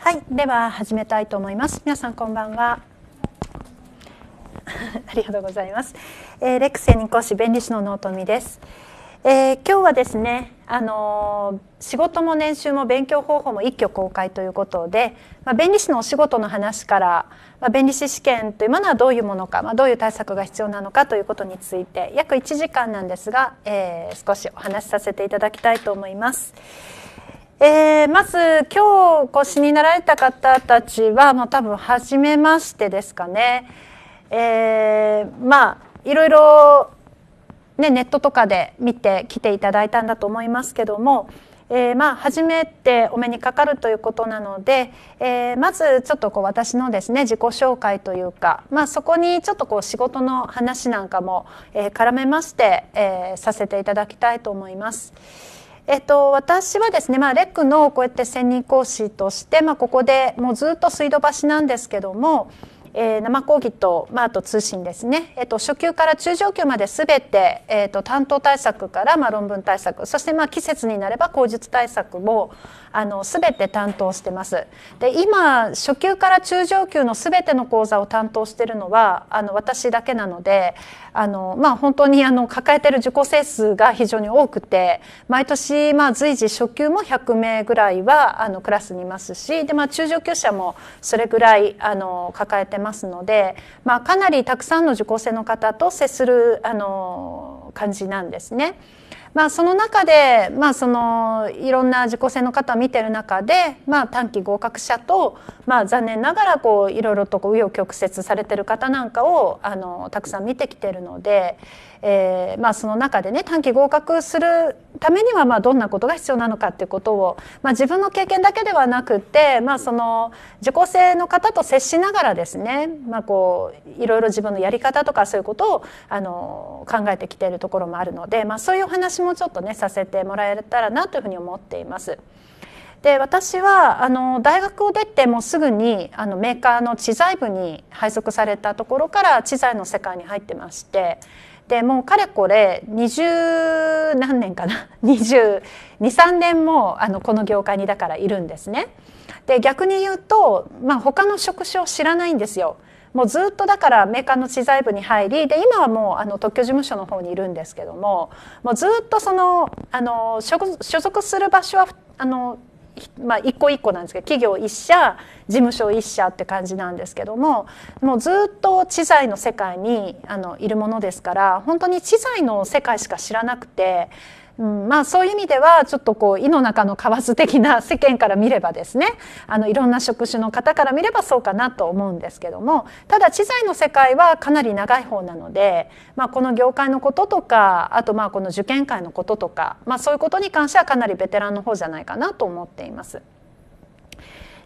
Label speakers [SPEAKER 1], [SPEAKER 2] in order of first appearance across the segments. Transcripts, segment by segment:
[SPEAKER 1] はい、では始めたいと思います。皆さんこんばんは。ありがとうございます。えー、レクセニ講師弁理士の納富です。えー、今日はですね、あのー、仕事も年収も勉強方法も一挙公開ということで、まあ、弁理士のお仕事の話から、まあ、弁理士試験というものはどういうものか、まあ、どういう対策が必要なのかということについて約1時間なんですが、えー、少しお話しさせていただきたいと思います。えー、まず今日お越しになられた方たちはもう多分初めましてですかね。えー、まあいろいろ、ね、ネットとかで見て来ていただいたんだと思いますけども、えー、まあ初めてお目にかかるということなので、えー、まずちょっとこう私のですね自己紹介というか、まあ、そこにちょっとこう仕事の話なんかも、え絡めまして、えー、させていただきたいと思います。えっと、私はですね、まあ、レックのこうやって専任講師として、まあ、ここでもうずっと水道橋なんですけども、えー、生講義と、まあ、あと通信ですね、えー、と初級から中上級まで全て、えー、と担当対策から、まあ、論文対策そして、まあ、季節になれば口述対策もあの全て担当してます。で今初級から中上級の全ての講座を担当しているのはあの私だけなのであの、まあ、本当にあの抱えてる受講生数が非常に多くて毎年、まあ、随時初級も100名ぐらいはあのクラスにいますしで、まあ、中上級者もそれぐらいあの抱えてます。ますので、まあ、かなりたくさんの受講生の方と接するあの感じなんですね。まあ、その中で、まあ、そのいろんな受講生の方を見てる中で、まあ、短期合格者と、まあ、残念ながらこういろいろと紆余曲折されてる方なんかをあのたくさん見てきてるので、えーまあ、その中でね短期合格するためにはまあどんなことが必要なのかっていうことを、まあ、自分の経験だけではなくて、まあ、その受講生の方と接しながらですね、まあ、こういろいろ自分のやり方とかそういうことをあの考えてきているところもあるので、まあ、そういうお話もちょっとねさせてもらえたらなというふうに思っています。で私はあの大学を出てもうすぐにあのメーカーの知財部に配属されたところから知財の世界に入ってましてでもうかれこれ20何年かな223 年もあのこの業界にだからいるんですね。で逆に言うと、まあ、他の職種を知らないんですよ。もうずっとだからメーカーの知財部に入りで今はもうあの特許事務所の方にいるんですけどももうずっとそのあの所属する場所はあのまあ、一個一個なんですけど企業1社事務所1社って感じなんですけどももうずっと知財の世界にあのいるものですから本当に知財の世界しか知らなくて。うん、まあそういう意味ではちょっとこう井の中の蛙的な世間から見ればですねあのいろんな職種の方から見ればそうかなと思うんですけどもただ知財の世界はかなり長い方なので、まあ、この業界のこととかあとまあこの受験会のこととか、まあ、そういうことに関してはかなりベテランの方じゃないかなと思っています。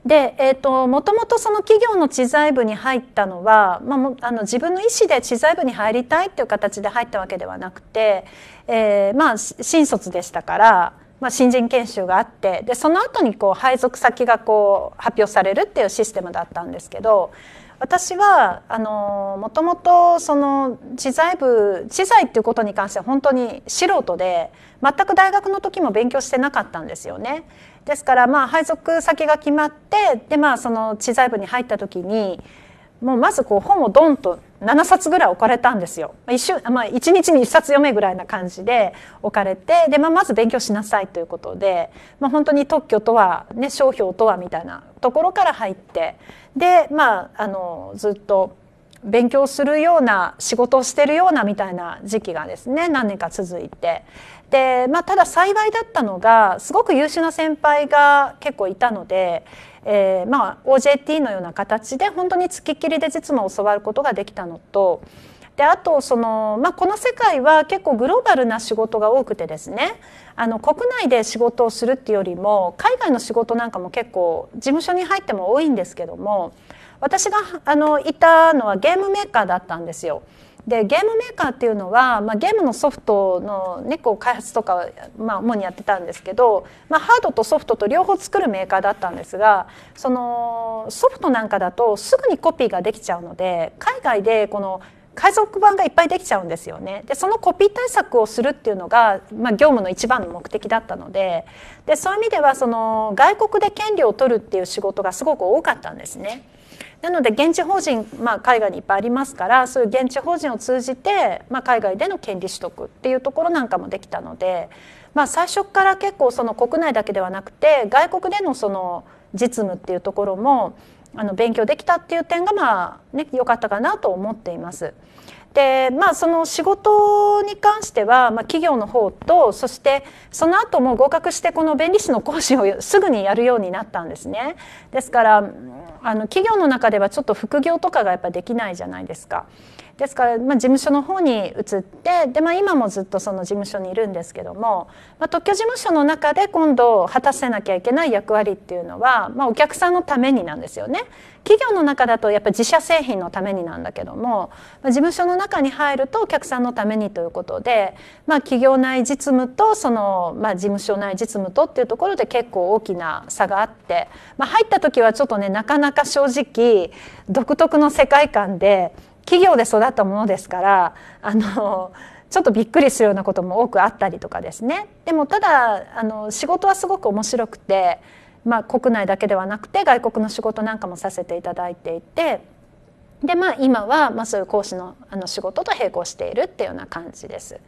[SPEAKER 1] で、えーと、もともとその企業の知財部に入ったのは、まあ、あの自分の意思で知財部に入りたいっていう形で入ったわけではなくて、えー、まあ新卒でしたから、まあ、新人研修があってでその後にこう配属先がこう発表されるっていうシステムだったんですけど私はあのもともとその知財部知財っていうことに関しては本当に素人で全く大学の時も勉強してなかったんですよね。ですからまあ配属先が決まってでまあその知財部に入った時にもうまずこう本をドンと7冊ぐらい置かれたんですよ。一週まあ、1日に1冊読めぐらいな感じで置かれてで、まあ、まず勉強しなさいということで、まあ、本当に特許とは、ね、商標とはみたいなところから入ってで、まあ、あのずっと勉強するような仕事をしてるようなみたいな時期がですね何年か続いてで、まあ、ただ幸いだったのがすごく優秀な先輩が結構いたのでえー、まあ OJT のような形で本当につきっきりで実務を教わることができたのとであとその、まあ、この世界は結構グローバルな仕事が多くてですねあの国内で仕事をするっていうよりも海外の仕事なんかも結構事務所に入っても多いんですけども私があのいたのはゲームメーカーだったんですよ。でゲームメーカーっていうのは、まあ、ゲームのソフトの、ね、こう開発とか、まあ、主にやってたんですけど、まあ、ハードとソフトと両方作るメーカーだったんですがそのソフトなんかだとすぐにコピーができちゃうので海外でこの海賊版がいっぱいできちゃうんですよねでそのコピー対策をするっていうのが、まあ、業務の一番の目的だったのででそういう意味ではその外国で権利を取るっていう仕事がすごく多かったんですね。なので現地法人、まあ、海外にいっぱいありますからそういう現地法人を通じて、まあ、海外での権利取得っていうところなんかもできたので、まあ、最初から結構その国内だけではなくて外国でのその実務っていうところもあの勉強できたっていう点がまあね良かったかなと思っています。でまあその仕事に関しては、まあ、企業の方とそしてその後も合格してこの弁理士の講師をすぐにやるようになったんですね。ですからあの企業の中ではちょっと副業とかがやっぱできないじゃないですか。ですから、まあ、事務所の方に移ってで、まあ、今もずっとその事務所にいるんですけども、まあ、特許事務所の中で今度果たせなきゃいけない役割っていうのは、まあ、お客さんのためになんですよね。企業の中だとやっぱり自社製品のためになんだけども、まあ、事務所の中に入るとお客さんのためにということで、まあ、企業内実務とその、まあ、事務所内実務とっていうところで結構大きな差があって、まあ、入った時はちょっとねなかなか正直独特の世界観で企業で育ったものですからあのちょっとびっくりするようなことも多くあったりとかですねでもただあの仕事はすごく面白くて、まあ、国内だけではなくて外国の仕事なんかもさせていただいていてで、まあ、今は、まあ、そういう講師のあの仕事と並行しているっていうような感じです。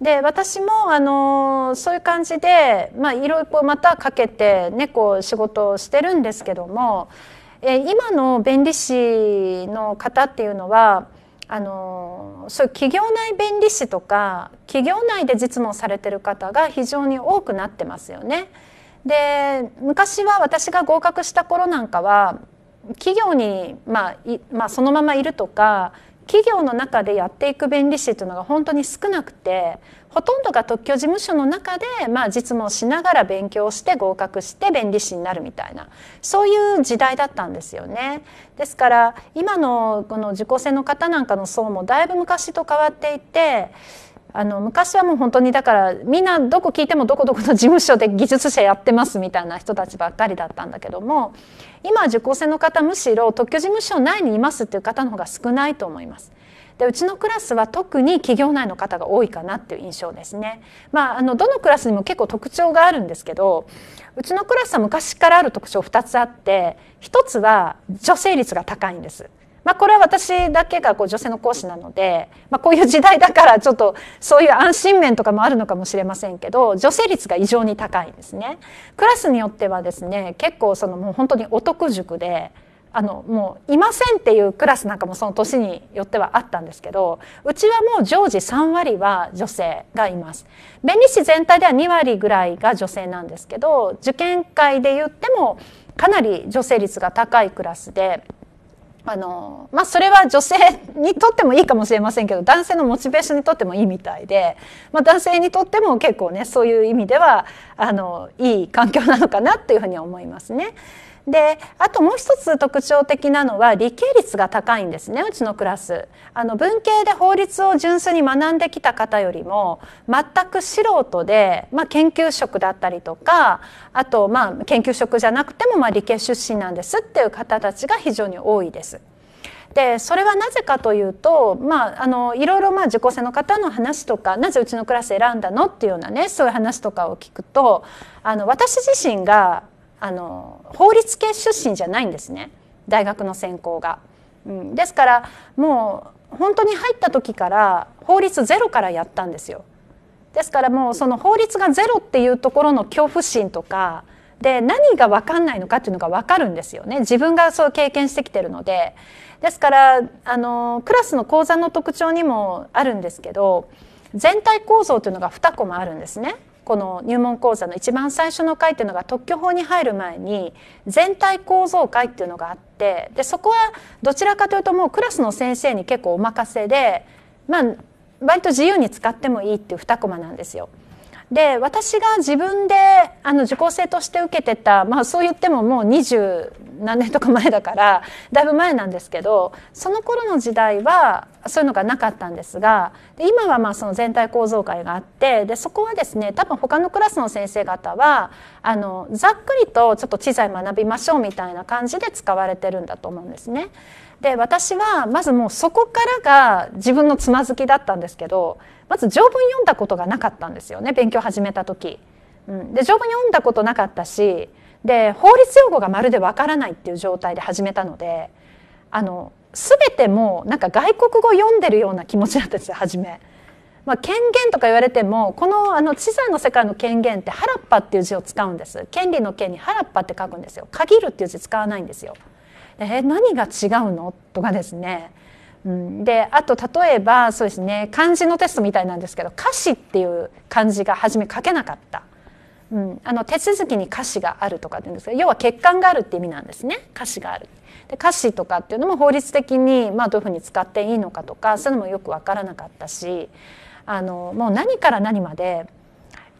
[SPEAKER 1] で私もあのそういう感じで、まあ、いろいろまたかけて、ね、こう仕事をしてるんですけどもえー、今の弁理士の方っていうのはあのそういう企業内弁理士とか企業内で実務をされてる方が非常に多くなってますよね。で昔は私が合格した頃なんかは企業に、まあいまあ、そのままいるとか企業の中でやっていく弁理士っていうのが本当に少なくてほとんどが特許事務所の中で、まあ、実務をしながら勉強して合格して弁理士になるみたいなそういう時代だったんですよね。ですから今のこの受講生の方なんかの層もだいぶ昔と変わっていて。あの昔はもう本当にだからみんなどこ聞いてもどこどこの事務所で技術者やってますみたいな人たちばっかりだったんだけども今受講生の方むしろ特許事務所内にいますっていう方の方が少ないと思います。でうちのクラスは特に企業内の方が多いかなっていう印象ですね。まあ、あのどのクラスにも結構特徴があるんですけどうちのクラスは昔からある特徴2つあって1つは女性率が高いんです。まあ、これは私だけがこう女性の講師なので、まあ、こういう時代だからちょっとそういう安心面とかもあるのかもしれませんけど女性率が異常に高いんですね。クラスによってはですね結構そのもう本当にお得塾であのもういませんっていうクラスなんかもその年によってはあったんですけどうちはもう常時3割は女性がいます弁理士全体では2割ぐらいが女性なんですけど受験会で言ってもかなり女性率が高いクラスで。あのまあ、それは女性にとってもいいかもしれませんけど男性のモチベーションにとってもいいみたいで、まあ、男性にとっても結構ねそういう意味ではあのいい環境なのかなっていうふうに思いますね。であともう一つ特徴的なのは理系率が高いんですねうちのクラスあの文系で法律を純粋に学んできた方よりも全く素人で、まあ、研究職だったりとかあとまあ研究職じゃなくてもまあ理系出身なんですっていう方たちが非常に多いです。でそれはなぜかというと、まあ、あのいろいろまあ受講生の方の話とかなぜうちのクラス選んだのっていうようなねそういう話とかを聞くとあの私自身があの法律系出身じゃないんですね大学の専攻が。うん、ですからもう本当に入った時から法律ゼロからやったんですよ。ですからもうその法律がゼロっていうところの恐怖心とかで何が分かんないのかっていうのが分かるんですよね自分がそう経験してきてるので。ですからあのクラスの講座の特徴にもあるんですけど全体構造というのが2コマあるんですね。この入門講座の一番最初の回っていうのが特許法に入る前に全体構造回っていうのがあってでそこはどちらかというともうクラスの先生に結構お任せでまあ割と自由に使ってもいいっていう2コマなんですよ。で私が自分であの受講生として受けてた、まあ、そう言ってももう二十何年とか前だからだいぶ前なんですけどその頃の時代はそういうのがなかったんですが今はまあその全体構造会があってでそこはですね多分他のクラスの先生方はあのざっくりとちょっと知財学びましょうみたいな感じで使われてるんだと思うんですね。で私はまずもうそこからが自分のつまずきだったんですけどまず条文読んだことがなかったんですよね勉強始めた時。うん、で条文読んだことなかったしで法律用語がまるでわからないっていう状態で始めたのであの全てもなんか外国語読んでるような気持ちだったんですよ初め。まあ、権限とか言われてもこのあの知財の世界の権限って「原っぱ」っていう字を使うんです。権利の権に「原っぱ」って書くんですよ。「限る」っていう字使わないんですよ。え何が違うのとかですねうん、であと例えばそうですね漢字のテストみたいなんですけど歌詞っていう漢字が初め書けなかった、うん、あの手続きに歌詞があるとかって言うんですけど要は欠陥があるって意味なんですね歌詞がある。で歌詞とかっていうのも法律的に、まあ、どういうふうに使っていいのかとかそういうのもよく分からなかったしあのもう何から何まで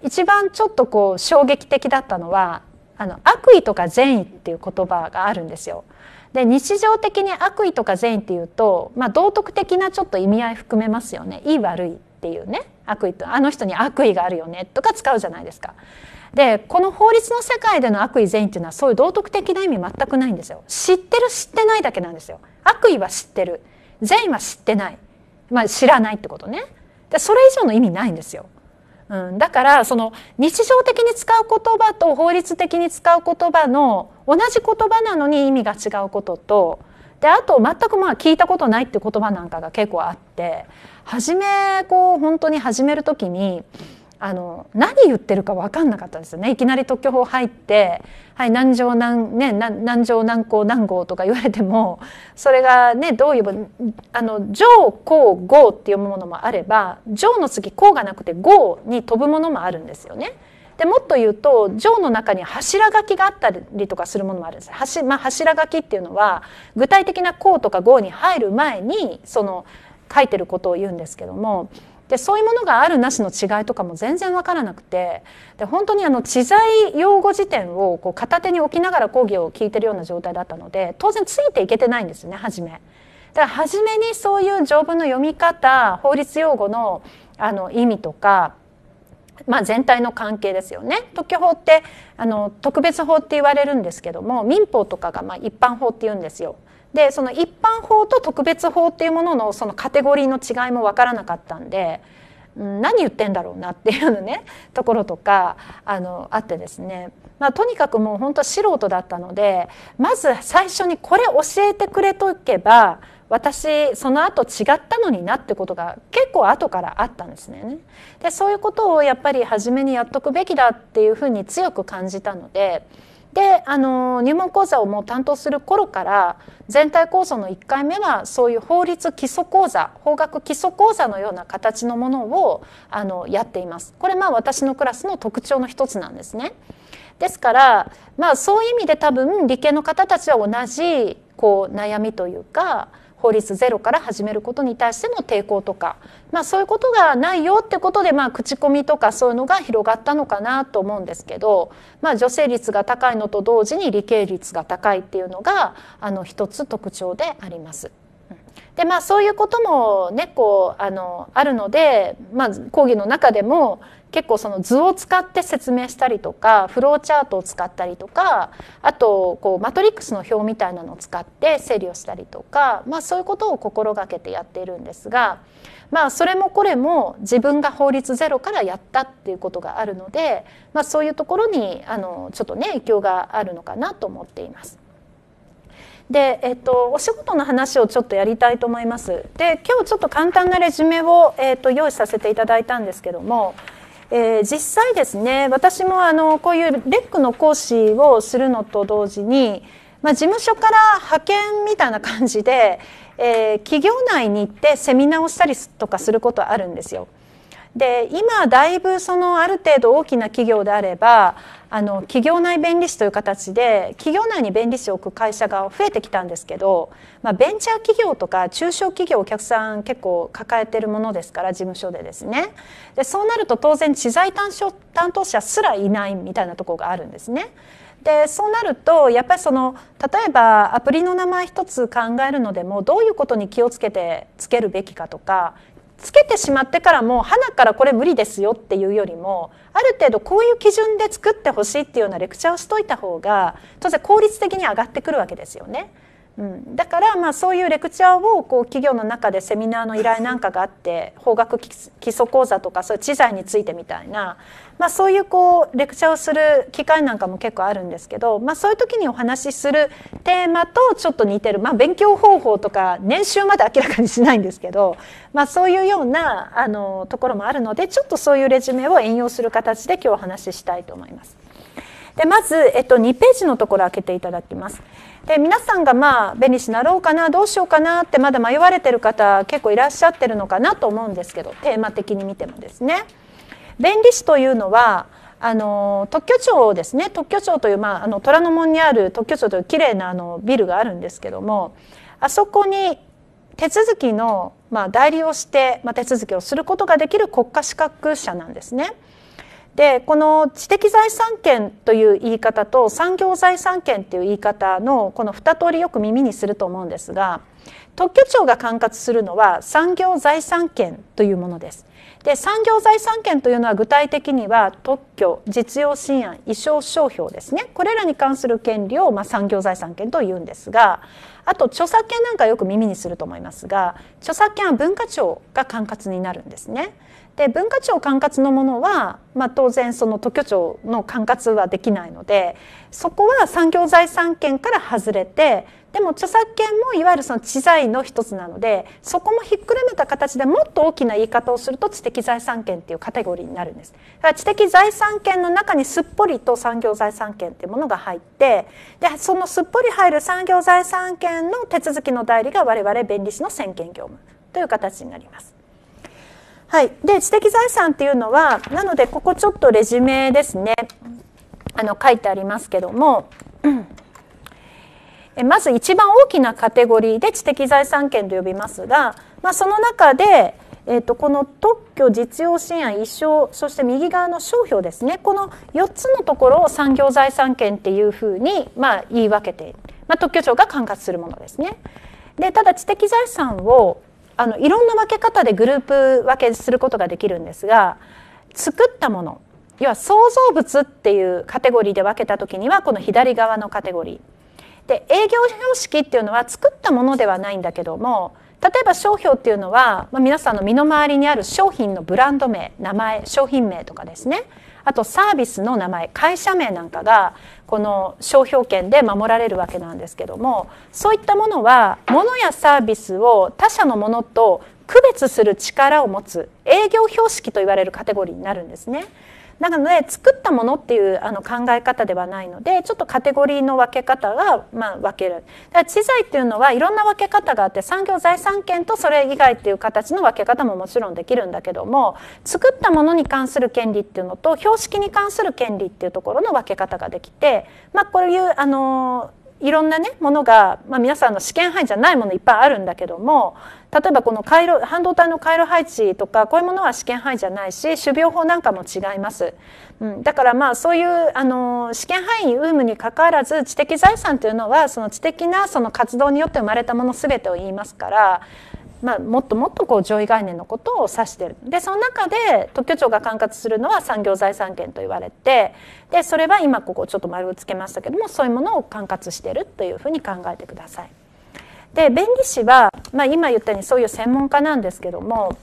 [SPEAKER 1] 一番ちょっとこう衝撃的だったのはあの悪意とか善意っていう言葉があるんですよ。で日常的に悪意とか善意っていうと、まあ、道徳的なちょっと意味合い含めますよね。いい悪いっていうね悪意とあの人に悪意があるよねとか使うじゃないですか。でこの法律の世界での悪意善意っていうのはそういう道徳的な意味全くないんですよ。知ってる知ってないだけなんですよ。悪意は知ってる善意は知ってない、まあ、知らないってことね。でそれ以上の意味ないんですよ。うん、だからその日常的に使う言葉と法律的に使う言葉の同じ言葉なのに意味が違うこととであと全くまあ聞いたことないって言葉なんかが結構あって初めこう本当に始める時にあの何言ってるか分かんなかったんですよねいきなり特許法入って「はい、何条何,、ね、何条何項何号」とか言われてもそれがねどう言えばあの「上項号」っていうものもあれば「上」の次「項」がなくて「号」に飛ぶものもあるんですよね。でもっと言うと城の中に柱書きがあったりとかするものもあるんです柱,、まあ、柱書きっていうのは具体的な項とか号に入る前にその書いてることを言うんですけどもでそういうものがあるなしの違いとかも全然わからなくてで本当にあの知財用語辞典をこう片手に置きながら講義を聞いてるような状態だったので当然ついていけてないんですね初め。だから初めにそういう条文の読み方法律用語のあの意味とかまあ、全体の関係ですよね特許法ってあの特別法って言われるんですけども民法とかがまあ一般法って言うんですよ。でその一般法と特別法っていうもののそのカテゴリーの違いも分からなかったんで、うん、何言ってんだろうなっていうね ところとかあのあってですね、まあ、とにかくもう本当素人だったのでまず最初にこれ教えてくれとけば私その後違ったのになってことが結構後からあったんですね。でそういうことをやっぱり初めにやっとくべきだっていうふうに強く感じたので。であの入門講座をもう担当する頃から全体構想の1回目はそういう法律基礎講座法学基礎講座のような形のものをあのやっています。これまあ私のクラスの特徴の一つなんですね。ですから、まあ、そういう意味で多分理系の方たちは同じこう悩みというか法律ゼロから始めることに対しての抵抗とか、まあ、そういうことがないよってことで、まあ、口コミとかそういうのが広がったのかなと思うんですけど、まあ、女性率が高いのと同時に理系率が高いっていうのがあの一つ特徴であります。でまあそういうこともねこうあのあるので、まあ、講義の中でも結構その図を使って説明したりとかフローチャートを使ったりとかあとこうマトリックスの表みたいなのを使って整理をしたりとか、まあ、そういうことを心がけてやっているんですが、まあ、それもこれも自分が法律ゼロからやったっていうことがあるので、まあ、そういうところにあのちょっとね影響があるのかなと思っています。で、えっと、お仕事の話をちょっとやりたいと思います。で今日ちょっと簡単なレジュメを、えっと、用意させていただいたんですけども。えー、実際ですね私もあのこういうレックの講師をするのと同時に、まあ、事務所から派遣みたいな感じで、えー、企業内に行ってセミナーをしたりとかすることはあるんですよ。で今だいぶそのある程度大きな企業であればあの企業内弁理士という形で企業内に弁理士を置く会社が増えてきたんですけど、まあ、ベンチャー企業とか中小企業お客さん結構抱えてるものですから事務所でですねでそうなると当然知財担当者すらいないみたいなところがあるんですね。でそうなるとやっぱりその例えばアプリの名前一つ考えるのでもどういうことに気をつけてつけるべきかとかつけてしまってからも花からこれ無理ですよっていうよりもある程度こういう基準で作ってほしいっていうようなレクチャーをしといた方が当然効率的に上がってくるわけですよね。うん、だからまあそういうレクチャーをこう企業の中でセミナーの依頼なんかがあって法学基礎講座とかそういう知財についてみたいなまあ、そういうこうレクチャーをする機会なんかも結構あるんですけど、まあ、そういう時にお話しするテーマとちょっと似てる、まあ、勉強方法とか年収まで明らかにしないんですけど、まあ、そういうようなあのところもあるのでちょっとそういうレジュメを援用する形で今日お話ししたいと思います。でまず、えっと、2ページのところ開けていただきます。で皆さんがまあ便利になろうかなどうしようかなってまだ迷われてる方結構いらっしゃってるのかなと思うんですけどテーマ的に見てもですね。弁理士というのはあの特許庁ですね特許庁という、まあ、あの虎ノ門にある特許庁というきれいなあのビルがあるんですけどもあそこに手続きの、まあ、代理をして、まあ、手続きをすることができる国家資格者なんですね。でこの知的財産権という言い方と産業財産権という言い方のこの2通りよく耳にすると思うんですが特許庁が管轄するのは産業財産権というものです。で産業財産権というのは具体的には特許実用新案意匠商標ですねこれらに関する権利を、まあ、産業財産権というんですがあと著作権なんかよく耳にすると思いますが著作権は文化庁が管轄になるんですね。で文化庁管轄のものは、まあ、当然その特許庁の管轄はできないのでそこは産業財産権から外れてでも著作権もいわゆるその知財の一つなのでそこもひっくるめた形でもっと大きな言い方をすると知的財産権っていうカテゴリーになるんです。だから知的財産権の中にすっぽりと産業財産権っていうものが入ってでそのすっぽり入る産業財産権の手続きの代理が我々弁理士の専権業務という形になります。はい、で知的財産っていうのはなのでここちょっとレジュメですねあの書いてありますけども。まず一番大きなカテゴリーで知的財産権と呼びますが、まあ、その中で、えー、とこの特許実用支援一生そして右側の商標ですねこの4つのところを産業財産権っていうふうに、まあ、言い分けて、まあ、特許庁が管轄するものですね。でただ知的財産をあのいろんな分け方でグループ分けすることができるんですが作ったもの要は創造物っていうカテゴリーで分けた時にはこの左側のカテゴリー。で営業標識っていうのは作ったものではないんだけども例えば商標っていうのは、まあ、皆さんの身の回りにある商品のブランド名名前商品名とかですねあとサービスの名前会社名なんかがこの商標権で守られるわけなんですけどもそういったものは物やサービスを他社のものと区別する力を持つ営業標識と言われるカテゴリーになるんですね。なので作ったものっていうあの考え方ではないのでちょっとカテゴリーの分け方が、まあ、分けるだから知財っていうのはいろんな分け方があって産業財産権とそれ以外っていう形の分け方ももちろんできるんだけども作ったものに関する権利っていうのと標識に関する権利っていうところの分け方ができてまあこういうあのいろんなねものが、まあ、皆さんの試験範囲じゃないものいっぱいあるんだけども例えばこの回路半導体の回路配置とかこういうものは試験範囲じゃないし種苗法なんかも違います、うん、だからまあそういうあの試験範囲有無にかかわらず知的財産というのはその知的なその活動によって生まれたもの全てを言いますからまあ、もっともっとこう上位概念のことを指してるでその中で特許庁が管轄するのは産業財産権と言われてでそれは今ここちょっと丸をつけましたけどもそういうものを管轄してるというふうに考えてください。で弁理士は、まあ、今言ったようにそういう専門家なんですけども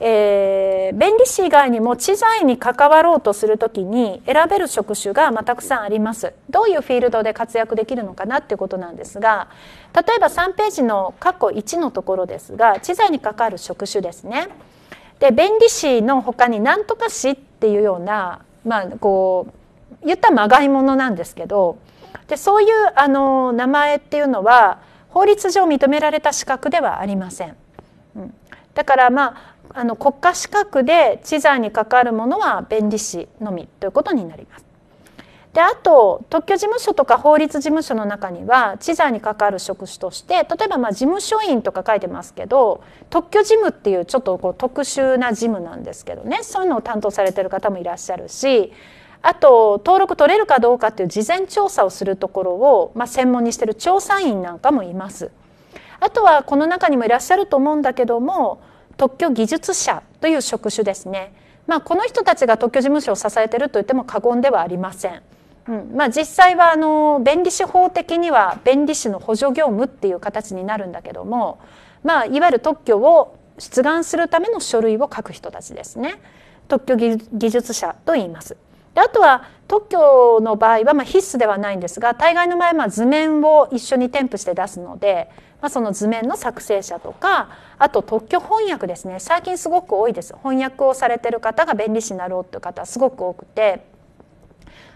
[SPEAKER 1] えー、弁理士以外にも知財に関わろうとするときに選べる職種がまあたくさんあります。どういうフィールドで活躍できるのかなっていうことなんですが、例えば3ページの括弧1のところですが、知財に関わる職種ですね。で、弁理士の他に何とか士っていうような、まあこう、言ったまがいものなんですけど、で、そういうあの名前っていうのは法律上認められた資格ではありません。うん、だからまああの国家資格で知財にかかるものは弁理士のみということになります。であと特許事務所とか法律事務所の中には知財に関わる職種として例えばま事務所員とか書いてますけど特許事務っていうちょっとこう特殊な事務なんですけどねそういうのを担当されてる方もいらっしゃるしあと登録取れるかどうかっていう事前調査をするところを、ま専門にしてる調査員なんかもいます。あとはこの中にもいらっしゃると思うんだけども特許技術者という職種ですね。まあ、この人たちが特許事務所を支えていると言っても過言ではありません。うんまあ、実際はあの弁理士法的には弁理士の補助業務っていう形になるんだけども、まあ、いわゆる特許を出願するための書類を書く人たちですね特許技術者と言いますであとは特許の場合はまあ必須ではないんですが大概の場合は図面を一緒に添付して出すので、まあ、その図面の作成者とかあと特許翻訳ですね最近すごく多いです翻訳をされてる方が弁理士になろうという方すごく多くて。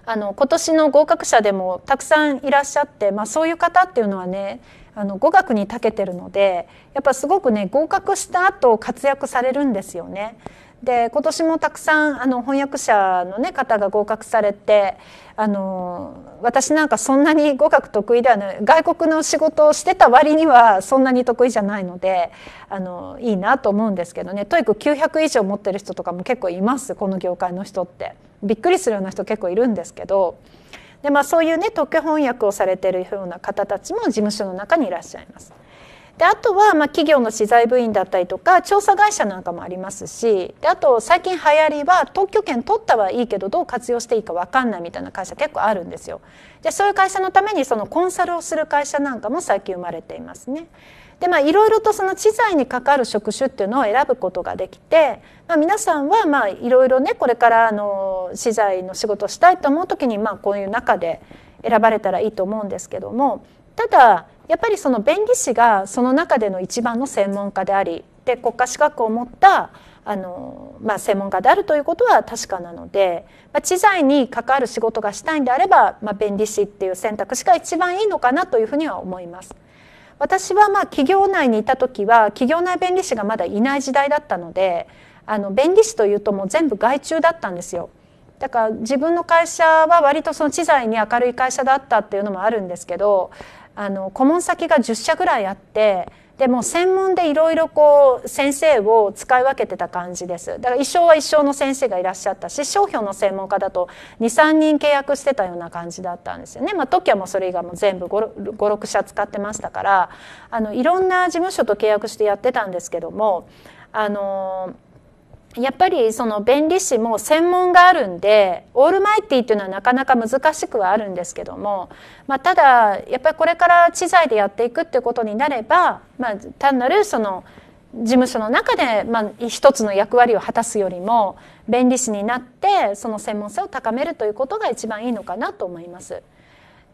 [SPEAKER 1] あの今年の合格者でもたくさんいらっしゃって、まあ、そういう方っていうのはねあの語学に長けてるのでやっぱすごくね合格した後活躍されるんですよね。で今年もたくさんあの翻訳者の、ね、方が合格されてあの私なんかそんなに語学得意ではない外国の仕事をしてた割にはそんなに得意じゃないのであのいいなと思うんですけどねとにかく900以上持ってる人とかも結構いますこの業界の人ってびっくりするような人結構いるんですけどで、まあ、そういうね特許翻訳をされてるような方たちも事務所の中にいらっしゃいます。であとはまあ企業の資材部員だったりとか調査会社なんかもありますしであと最近流行りは特許権取ったはいいけどどう活用していいか分かんないみたいな会社結構あるんですよ。でそういう会社のためにそのコンサルをする会社なんかも最近生まれていますね。でまあいろいろとその知財に関わる職種っていうのを選ぶことができて、まあ、皆さんはまあいろいろねこれからあの知財の仕事をしたいと思う時にまあこういう中で選ばれたらいいと思うんですけどもただやっぱりその弁理士がその中での一番の専門家でありで国家資格を持ったあの、まあ、専門家であるということは確かなので、まあ、知財に関わる仕事がしたいんであれば、まあ、弁理士っていう選択肢が一番いいのかなというふうには思います。私はまあ企業内にいた時は企業内弁理士がまだいない時代だったのであの弁理士というともう全部外注だったんですよ。だから自分の会社は割とその知財に明るい会社だったっていうのもあるんですけどあの、顧問先が10社ぐらいあって、でも専門でいろいろこう先生を使い分けてた感じです。だから一生は一生の先生がいらっしゃったし、商標の専門家だと2、3人契約してたような感じだったんですよね。まあ特許もそれ以外も全部5、6社使ってましたから、あのいろんな事務所と契約してやってたんですけども、あのーやっぱりその弁理士も専門があるんでオールマイティっていうのはなかなか難しくはあるんですけども、まあ、ただやっぱりこれから知財でやっていくっていうことになれば、まあ、単なるその事務所の中で、まあ、一つの役割を果たすよりも弁理士になってその専門性を高めるということが一番いいのかなと思います。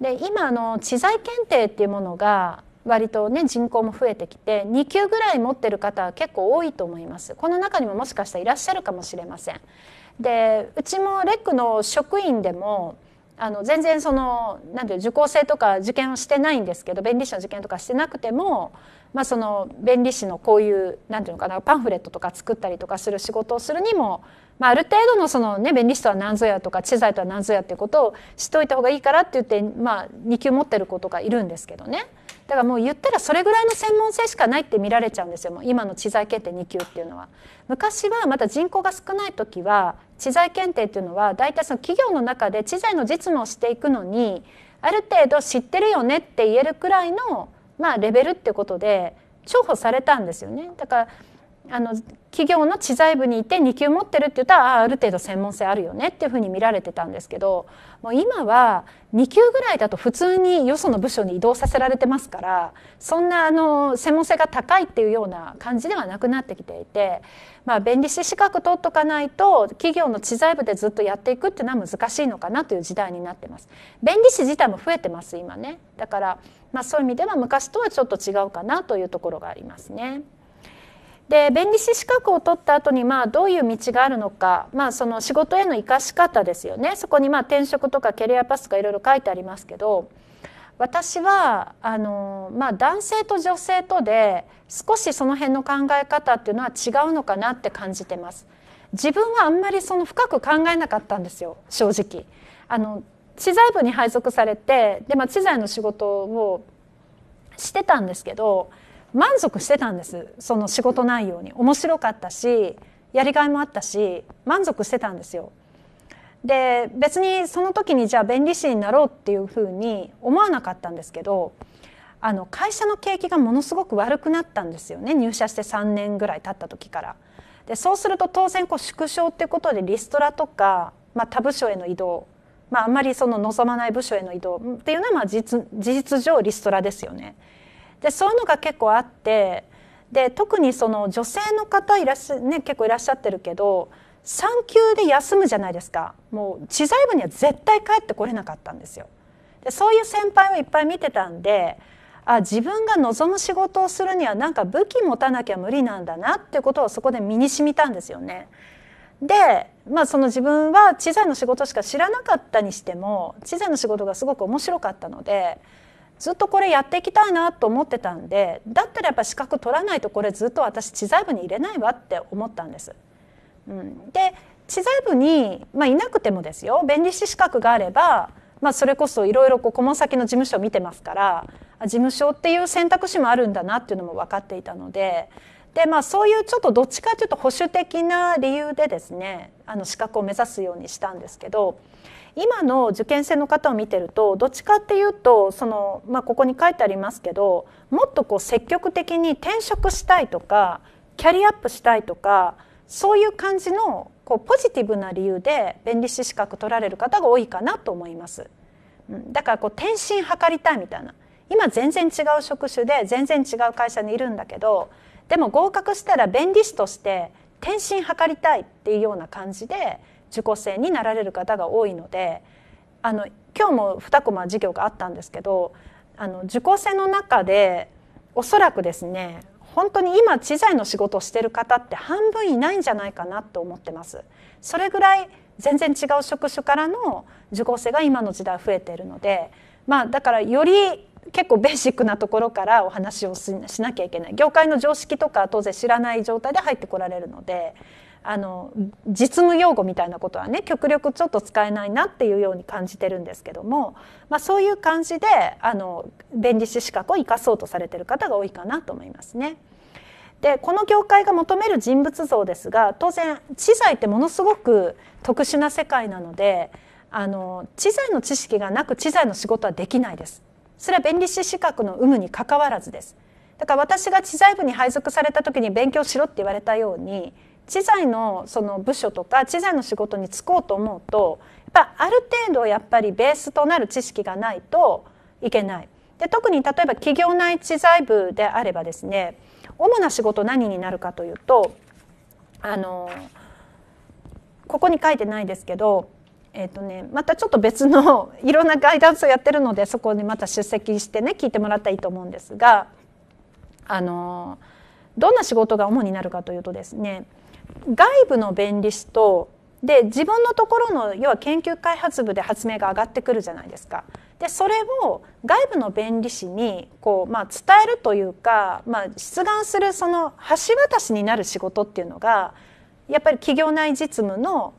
[SPEAKER 1] で今あの知財検定っていうものが割とね人口も増えてきて2級ぐらい持ってる方は結構多いと思いますこの中にももしかしたらいらっしゃるかもしれませんでうちもレックの職員でもあの全然その何ていう受講生とか受験をしてないんですけど弁理士の受験とかしてなくても、まあ、その弁理士のこういう何ていうのかなパンフレットとか作ったりとかする仕事をするにも、まあ、ある程度のその、ね、弁理士とは何ぞやとか知財とは何ぞやっていうことを知っておいた方がいいからって言って、まあ、2級持ってる子とかいるんですけどね。だからもう言ったらそれぐらいの専門性しかないって見られちゃうんですよもう今の知財検定2級っていうのは。昔はまだ人口が少ない時は知財検定っていうのは大体その企業の中で知財の実務をしていくのにある程度知ってるよねって言えるくらいの、まあ、レベルってことで重宝されたんですよね。だからあの企業の知財部にいて2級持ってるって言ったらあある程度専門性あるよねっていうふうに見られてたんですけどもう今は2級ぐらいだと普通によその部署に移動させられてますからそんなあの専門性が高いっていうような感じではなくなってきていて、まあ、弁理士資格取っとかないと企業の知財部でずっとやっていくっていうのは難しいのかなという時代になってます。弁理士自体も増えてます今ねだから、まあ、そういう意味では昔とはちょっと違うかなというところがありますね。で弁理士資格を取った後にまあどういう道があるのか、まあ、その仕事への生かし方ですよねそこにまあ転職とかキャリアパスとかいろいろ書いてありますけど私はあの、まあ、男性と女性とで少しその辺の考え方っていうのは違うのかなって感じてます。自分はあんまりその深く考えなかったんですよ正直あの知財部に配属されてで、まあ、知財の仕事をしてたんですけど満足してたんですその仕事内容に面白かったしやりがいもあったし満足してたんですよ。で別にその時にじゃあ弁理士になろうっていうふうに思わなかったんですけどあの会社の景気がものすごく悪くなったんですよね入社して3年ぐらい経った時から。でそうすると当然こう縮小っていうことでリストラとか、まあ、他部署への移動、まあ、あんまりその望まない部署への移動っていうのはまあ事実上リストラですよね。でそういうのが結構あってで特にその女性の方いらっしゃ、ね、結構いらっしゃってるけど産休で休むじゃないですかもう知財部には絶対帰ってこれなかったんですよ。でそういう先輩をいっぱい見てたんであ自分が望む仕事をするにはなんか武器持たなきゃ無理なんだなっていうことをそこで身に染みたんですよね。で、まあ、その自分は知財の仕事しか知らなかったにしても知財の仕事がすごく面白かったのでずっとこれやっていきたいなと思ってたんでだったらやっぱ資格取らないとこれずっと私知財部に入れないわって思ったんです。うん、で知財部に、まあ、いなくてもですよ弁理士資格があれば、まあ、それこそいろいろ顧問先の事務所を見てますから事務所っていう選択肢もあるんだなっていうのも分かっていたのでで、まあ、そういうちょっとどっちかというと保守的な理由でですねあの資格を目指すようにしたんですけど。今の受験生の方を見てるとどっちかっていうとその、まあ、ここに書いてありますけどもっとこう積極的に転職したいとかキャリアアップしたいとかそういう感じのこうポジティブな理由で弁理士資格取られる方が多いかなと思います。だからこう転身図りたいみたいな今全然違う職種で全然違う会社にいるんだけどでも合格したら弁理士として転身図りたいっていうような感じで受講生になられる方が多いのであの今日も2コマ授業があったんですけどあの受講生の中でおそらくですね本当に今知財の仕事をしてる方って半分いないんじゃないかなと思ってます。それぐらい全然違う職種からの受講生が今の時代増えているので、まあ、だからより結構ベーシックなところからお話をしなきゃいけない業界の常識とか当然知らない状態で入ってこられるのであの実務用語みたいなことはね極力ちょっと使えないなっていうように感じてるんですけども、まあ、そういう感じであの弁理士資格を生かそうとされてる方が多いかなと思いますね。でこの業界が求める人物像ですが当然知財ってものすごく特殊な世界なのであの知財の知識がなく知財の仕事はできないです。それは弁理士資格の有無に関わらずです。だから私が知財部に配属された時に勉強しろって言われたように知財のその部署とか知財の仕事に就こうと思うとやっぱある程度やっぱりベースとなる知識がないといけない。で特に例えば企業内知財部であればですね主な仕事何になるかというとあのここに書いてないですけど、えーとね、またちょっと別の いろんなガイダンスをやってるのでそこにまた出席してね聞いてもらったらいいと思うんですがあのどんな仕事が主になるかというとですね外部の弁理士とで自分のところの要は研究開発部で発明が上がってくるじゃないですか。でそれを外部の弁理士にこう、まあ、伝えるというか、まあ、出願するその橋渡しになる仕事っていうのがやっぱり企業内実務の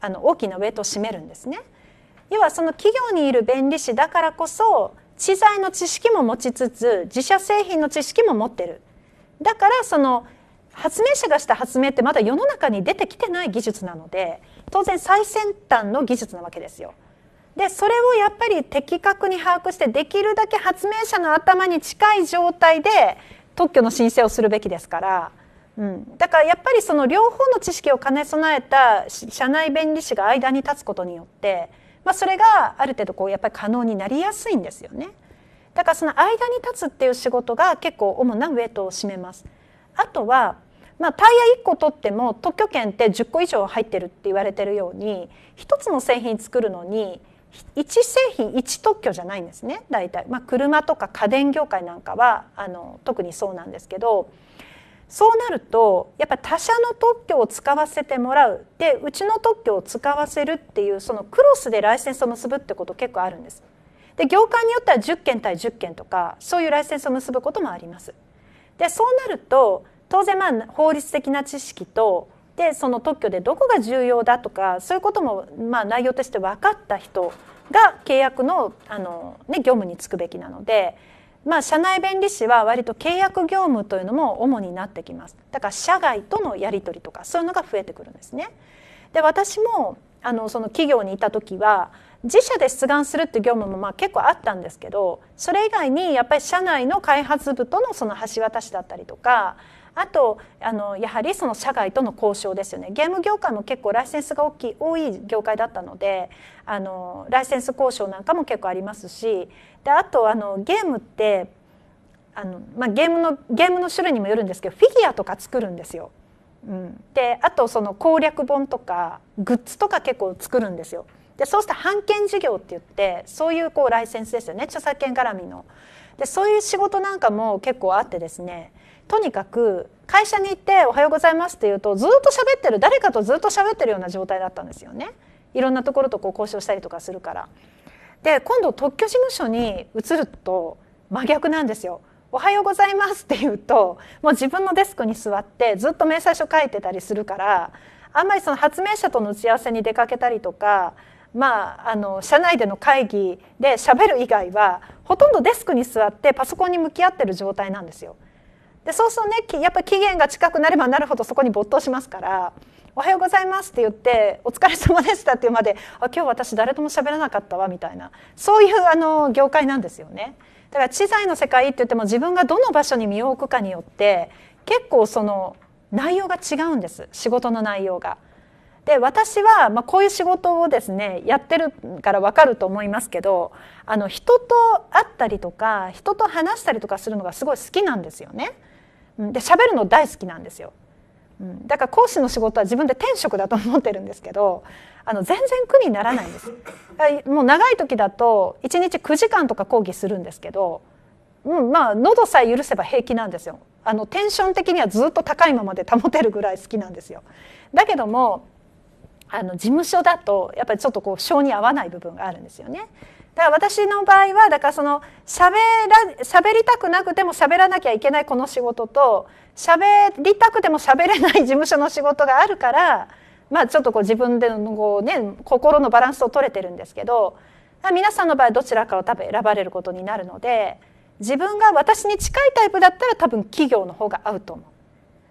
[SPEAKER 1] あの大きなウェイトを占めるんですね。要はその企業にいる弁理士だからこそ知財の知識も持ちつつ自社製品の知識も持ってる。だからその発明者がした発明ってまだ世の中に出てきてない技術なので当然最先端の技術なわけですよ。でそれをやっぱり的確に把握してできるだけ発明者の頭に近い状態で特許の申請をするべきですから、うん、だからやっぱりその両方の知識を兼ね備えた社内弁理士が間に立つことによって、まあ、それがある程度こうやっぱり可能になりやすいんですよね。だからその間に立つっていう仕事が結構主なウェイトを占めます。あとは、まあ、タイヤ1個取っても特許権って10個以上入ってるって言われてるように1つの製品作るのに1製品1特許じゃないんですね大体、まあ、車とか家電業界なんかはあの特にそうなんですけどそうなるとやっぱ他社の特許を使わせてもらうでうちの特許を使わせるっていうそのクロスでライセンスを結ぶってこと結構あるんです。で業界によっては10件対10件とかそういうライセンスを結ぶこともあります。でそうなると当然まあ法律的な知識とでその特許でどこが重要だとかそういうこともまあ内容として分かった人が契約のあの、ね、業務に就くべきなので、まあ、社内弁理士は割と契約業務というのも主になってきますだから社外とのやり取りとかそういうのが増えてくるんですね。で私もあのその企業にいた時は自社で出願するって業務もまあ結構あったんですけどそれ以外にやっぱり社内の開発部とのその橋渡しだったりとかあとあのやはりその社外との交渉ですよねゲーム業界も結構ライセンスが大きい多い業界だったのであのライセンス交渉なんかも結構ありますしであとあのゲームってあの、まあ、ゲームのゲームの種類にもよるんですけどフィギュアとか作るんですよ。うん、であとその攻略本とかグッズとか結構作るんですよ。でそうした版権事業って言ってそういうこうライセンスですよね著作権絡みの。でそういう仕事なんかも結構あってですねとにかく会社に行って「おはようございます」って言うとずっと喋ってる誰かとずっと喋ってるような状態だったんですよね。いろんなところとこう交渉したりとかするから。で今度特許事務所に移ると真逆なんですよ。おはようございますって言うともう自分のデスクに座ってずっと明細書書いてたりするからあんまりその発明者との打ち合わせに出かけたりとかまあ、あの社内での会議でしゃべる以外はほとんどデスクに座ってパソコンに向き合ってる状態なんですよ。でそうするとねやっぱり期限が近くなればなるほどそこに没頭しますから「おはようございます」って言って「お疲れ様でした」っていうまで「あ今日私誰とも喋らなかったわ」みたいなそういうあの業界なんですよね。だから知財の世界って言っても自分がどの場所に身を置くかによって結構その内容が違うんです仕事の内容が。で私は、まあ、こういう仕事をですねやってるから分かると思いますけどあの人と会ったりとか人と話したりとかするのがすごい好きなんですよね。で喋るの大好きなんですよ。だから講師の仕事は自分で天職だと思ってるんですけどあの全然苦にならないんですもう長い時だと1日9時間とか講義するんですけど、うん、まあ喉さえ許せば平気なんですよあのテンション的にはずっと高いままで保てるぐらい好きなんですよだけどもあの事務所だとやっぱりちょっとこう性に合わない部分があるんですよね。だから私の場合はだからその喋ら喋りたくなくても喋らなきゃいけないこの仕事と喋りたくても喋れない事務所の仕事があるから、まあ、ちょっとこう自分でのこう、ね、心のバランスを取れてるんですけど皆さんの場合どちらかを多分選ばれることになるので自分が私に近いタイプだったら多分企業の方が合うと思う。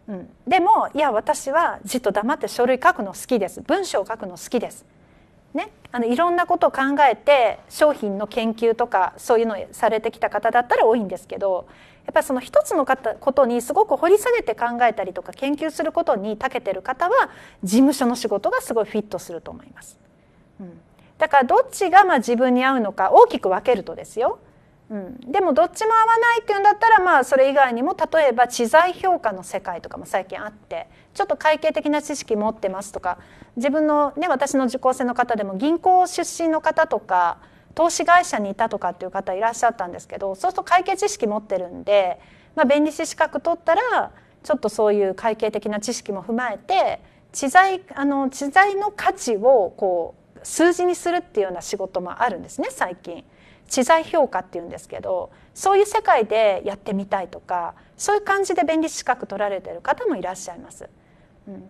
[SPEAKER 1] うん、でもいや私はじっと黙って書類書くの好きです文章を書くの好きです。ね、あのいろんなことを考えて商品の研究とかそういうのをされてきた方だったら多いんですけどやっぱりその一つのことにすごく掘り下げて考えたりとか研究することに長けてる方は事務所の仕事がすごいフィットすると思います。うん、だからどっちがまあ自分に合うのか大きく分けるとですようん、でもどっちも合わないっていうんだったらまあそれ以外にも例えば知財評価の世界とかも最近あってちょっと会計的な知識持ってますとか自分のね私の受講生の方でも銀行出身の方とか投資会社にいたとかっていう方いらっしゃったんですけどそうすると会計知識持ってるんで、まあ、弁理士資格取ったらちょっとそういう会計的な知識も踏まえて知財あの知財の価値をこう数字にするっていうような仕事もあるんですね最近。知財評価っていうんですけどそういう世界でやってみたいとかそういう感じで便利資格取られてる方もいらっしゃいます。うん、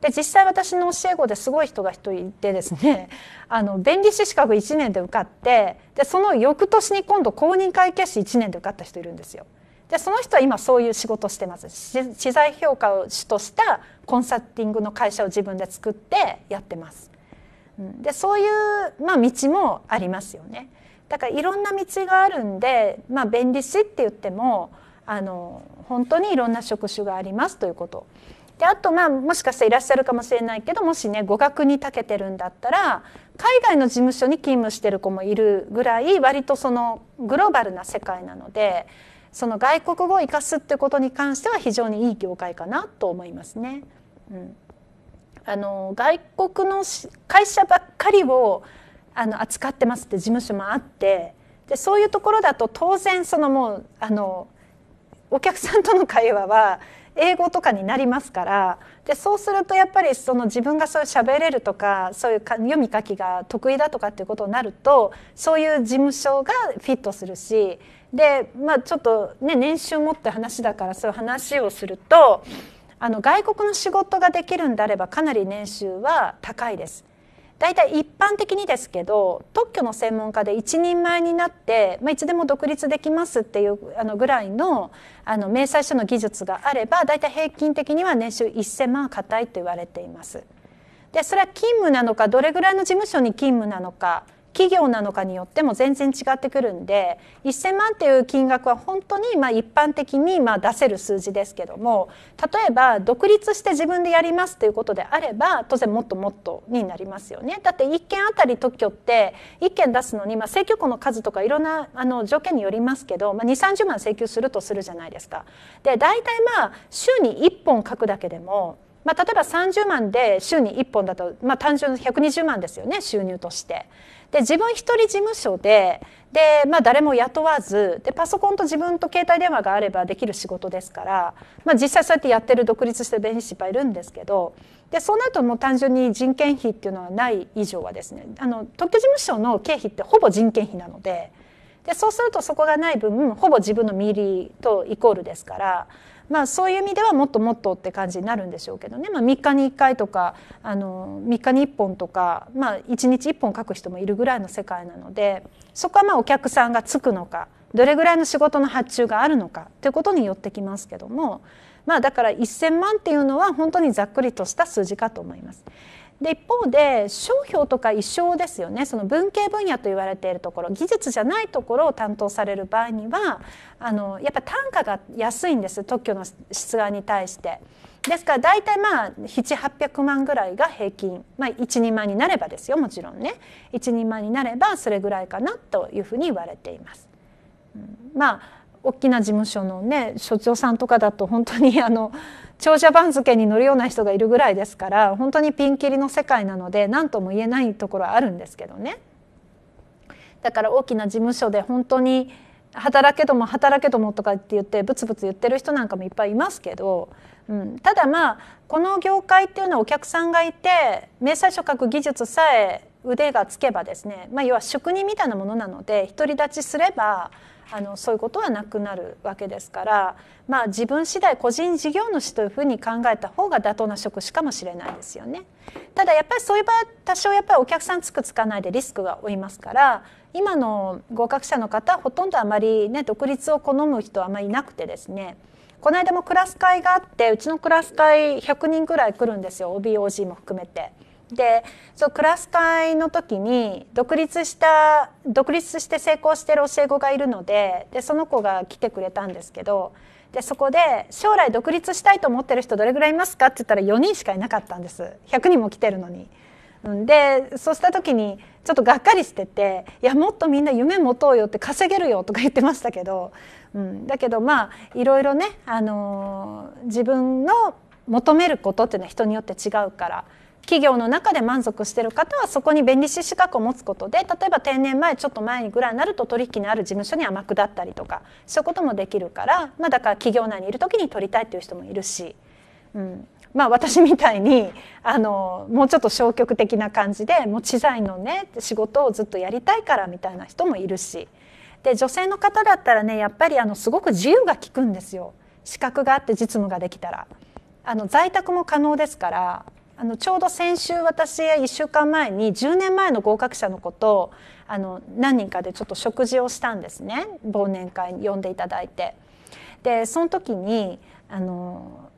[SPEAKER 1] で実際私の教え子ですごい人が一人いてですね あの弁理士資格1年で受かってでその翌年に今度公認会計士1年で受かった人いるんですよ。でその人は今そういう仕事してます資材評価を主としたコンサルティングの会社を自分で作ってやってます。うん、でそういう、まあ、道もありますよね。だからいろんな道があるんで、まあ、便利士って言ってもあの本当にいろんな職種がありますということ。であとまあもしかしていらっしゃるかもしれないけどもしね語学に長けてるんだったら海外の事務所に勤務してる子もいるぐらい割とそのグローバルな世界なのでその外国語を生かすってことに関しては非常にいい業界かなと思いますね。うん、あの外国の会社ばっかりをあの扱ってますって事務所もあってでそういうところだと当然そのもうあのお客さんとの会話は英語とかになりますからでそうするとやっぱりその自分がそう喋れるとかそういう読み書きが得意だとかっていうことになるとそういう事務所がフィットするしでまあちょっとね年収もって話だからそういう話をするとあの外国の仕事ができるんであればかなり年収は高いです。大体一般的にですけど特許の専門家で一人前になって、まあ、いつでも独立できますっていうあのぐらいのあの明細書の技術があれば大体平均的には年収1,000万固いと言われています。でそれは勤務なのかどれぐらいの事務所に勤務なのか企業なのかによっても全然違ってくるんで1,000万っていう金額は本当にまあ一般的にまあ出せる数字ですけども例えば独立して自分でやりますということであれば当然もっともっとになりますよね。だって1件あたり特許って1件出すのに、まあ、請求庫の数とかいろんなあの条件によりますけど、まあ、2 3 0万請求するとするじゃないですか。で大体まあ週に1本書くだけでもまあ、例えば30万で週に1本だと、まあ、単純120万ですよね収入として。で自分一人事務所でで、まあ、誰も雇わずでパソコンと自分と携帯電話があればできる仕事ですから、まあ、実際そうやってやってる独立してる弁士いっぱいいるんですけどでそうなるとも単純に人件費っていうのはない以上はですねあの特許事務所の経費ってほぼ人件費なので。でそうするとそこがない分ほぼ自分の身入りとイコールですからまあ、そういう意味ではもっともっとって感じになるんでしょうけどね、まあ、3日に1回とかあの3日に1本とか、まあ、1日1本書く人もいるぐらいの世界なのでそこはまあお客さんがつくのかどれぐらいの仕事の発注があるのかということによってきますけども、まあ、だから1,000万っていうのは本当にざっくりとした数字かと思います。で一方で商標とか意匠ですよねその文系分野と言われているところ技術じゃないところを担当される場合にはあのやっぱ単価が安いんです特許の出願に対して。ですから大体まあ7800万ぐらいが平均、まあ、12万になればですよもちろんね12万になればそれぐらいかなというふうに言われています。うん、まあ大きな事務所のね所長さんとかだと本当にあの長者番付に乗るような人がいるぐらいですから本当にピンキリの世界なので何とも言えないところはあるんですけどね。だから大きな事務所で本当に働けども働けどもとかって言ってブツブツ言ってる人なんかもいっぱいいますけど、うん、ただまあこの業界っていうのはお客さんがいて明細書書く技術さえ腕がつけばですね、まあ、要は職人みたいなものなので独り立ちすればあのそういうことはなくなるわけですから、まあ、自分次第個人事業主というふうに考えた方が妥当な職種かもしれないですよね。ただやっぱりそういう場合多少やっぱりお客さんつくつかないでリスクが負いますから今の合格者の方ほとんどあまりね独立を好む人はあまりいなくてですねこの間もクラス会があってうちのクラス会100人ぐらい来るんですよ OBOG も含めて。でそうクラス会の時に独立した独立して成功してる教え子がいるのででその子が来てくれたんですけどでそこで「将来独立したいと思ってる人どれぐらいいますか?」って言ったら4人しかいなかったんです100人も来てるのに。でそうした時にちょっとがっかりしてて「いやもっとみんな夢持とうよ」って「稼げるよ」とか言ってましたけど、うん、だけどまあいろいろね、あのー、自分の求めることっていうのは人によって違うから企業の中で満足してる方はそこに弁理士資格を持つことで例えば定年前ちょっと前にぐらいになると取引のある事務所に天下ったりとかそういうこともできるから、まあ、だから企業内にいる時に取りたいっていう人もいるし、うん、まあ私みたいにあのもうちょっと消極的な感じでもう知財のね仕事をずっとやりたいからみたいな人もいるしで女性の方だったらねやっぱりあのすごく自由が利くんですよ資格があって実務ができたら。あの在宅も可能ですからあのちょうど先週私1週間前に10年前の合格者の子とあの何人かでちょっと食事をしたんですね忘年会に呼んでいただいて。でその時にあの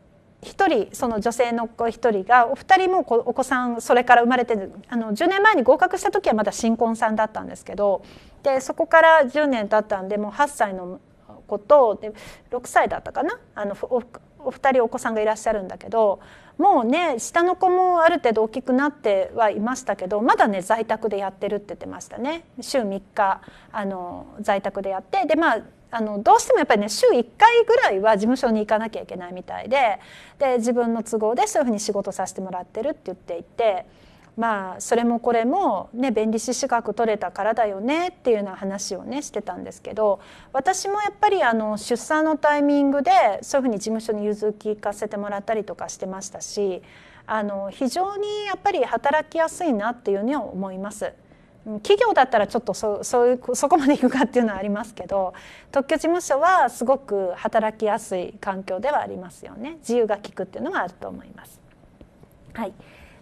[SPEAKER 1] 1人その女性の子1人がお二人もお子さんそれから生まれてあの10年前に合格した時はまだ新婚さんだったんですけどでそこから10年経ったんでもう8歳の子とで6歳だったかなあのお二人お子さんがいらっしゃるんだけどもうね下の子もある程度大きくなってはいましたけどまだね在宅でやってるって言ってましたね週3日あの在宅でやってでまああのどうしてもやっぱりね週1回ぐらいは事務所に行かなきゃいけないみたいでで自分の都合でそういうふうに仕事させてもらってるって言っていて。まあそれもこれもね弁理士資格取れたからだよねっていうような話をねしてたんですけど私もやっぱりあの出産のタイミングでそういうふうに事務所に融通聞かせてもらったりとかしてましたしあの非常にやっぱり働きやすいなっていうのは思います。企業だったらちょっとそそういうそこまでいくかっていうのはありますけど特許事務所はすごく働きやすい環境ではありますよね自由が利くっていうのはあると思います。はい、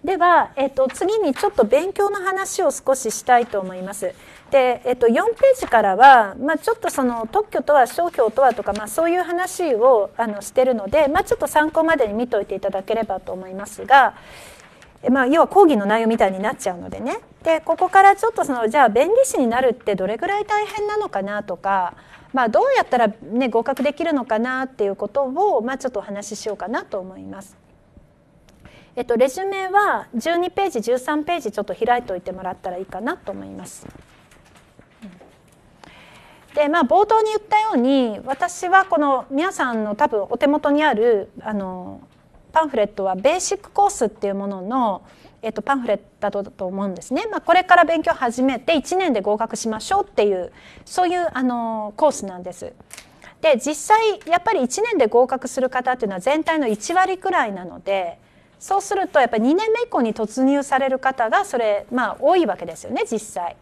[SPEAKER 1] では、えっと、次にちょっと勉強の話を少ししたいと思います。で、えっと、4ページからは、まあ、ちょっとその特許とは商標とはとか、まあ、そういう話をあのしてるので、まあ、ちょっと参考までに見といていただければと思いますが、まあ、要は講義の内容みたいになっちゃうのでねでここからちょっとそのじゃあ弁理士になるってどれぐらい大変なのかなとか、まあ、どうやったら、ね、合格できるのかなっていうことを、まあ、ちょっとお話ししようかなと思います。えっと、レジュメは12ページ13ページちょっと開いておいてもらったらいいかなと思います。でまあ、冒頭に言ったように私はこの皆さんの多分お手元にあるあのパンフレットはベーシックコースっていうものの、えっと、パンフレットだと思うんですね、まあ、これから勉強始めて1年で合格しましょうっていうそういうあのコースなんです。で実際やっぱり1年で合格する方っていうのは全体の1割くらいなので。そうするとやっぱり2年目以降に突入される方がそれまあ多いわけですよね実際。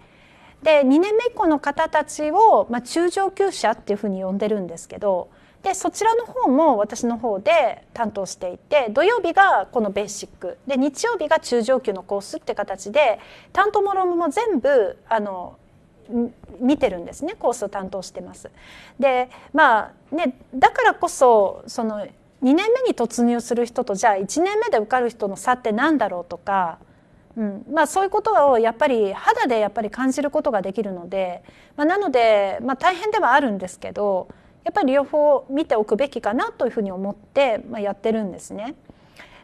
[SPEAKER 1] で2年目以降の方たちを、まあ、中上級者っていうふうに呼んでるんですけどでそちらの方も私の方で担当していて土曜日がこのベーシックで日曜日が中上級のコースって形で担当も論ムも全部あの見てるんですねコースを担当してます。でまあねだからこそその2年目に突入する人とじゃあ1年目で受かる人の差って何だろうとか、うんまあ、そういうことをやっぱり肌でやっぱり感じることができるので、まあ、なので、まあ、大変ではあるんですけどやっぱり両方見ておくべきかなというふうに思って、まあ、やってるんですね。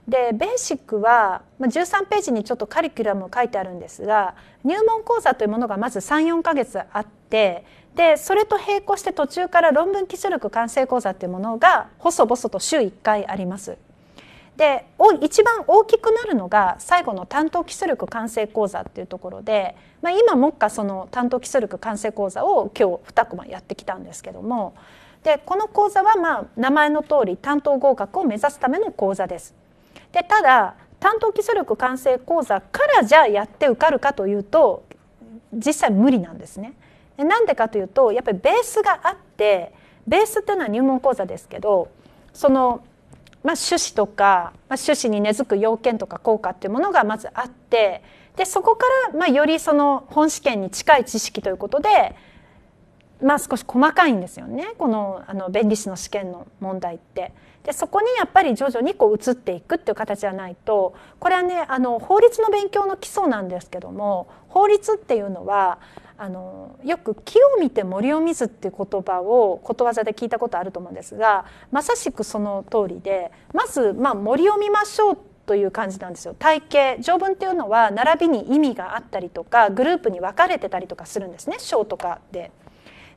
[SPEAKER 1] でベーシックは13ページにちょっとカリキュラム書いてあるんですが入門講座というものがまず34か月あってでそれと並行して途中から論文基礎力完成講座っていうものが細々と週1回あります。で一番大きくなるのが最後の担当基礎力完成講座っていうところで、まあ、今もっかその担当基礎力完成講座を今日2コマやってきたんですけどもでこの講座はまあ名前の通り担当合格を目指すための講座です。でただ担当基礎力完成講座からじゃあやって受かるかというと実際無理なんですね。なんでかというとやっぱりベースがあってベースっていうのは入門講座ですけどその、まあ、趣旨とか、まあ、趣旨に根付く要件とか効果っていうものがまずあってでそこから、まあ、よりその本試験に近い知識ということで、まあ、少し細かいんですよねこのあの弁理士の試験の問題って。でそこにやっぱり徐々にこう移っていくっていう形じゃないとこれはねあの法律の勉強の基礎なんですけども法律っていうのはあのよく「木を見て森を見ず」っていう言葉をことわざで聞いたことあると思うんですがまさしくその通りでまず、まあ、森を見ましょうという感じなんですよ体型条文っていうのは並びに意味があったりとかグループに分かれてたりとかするんですね章とかで。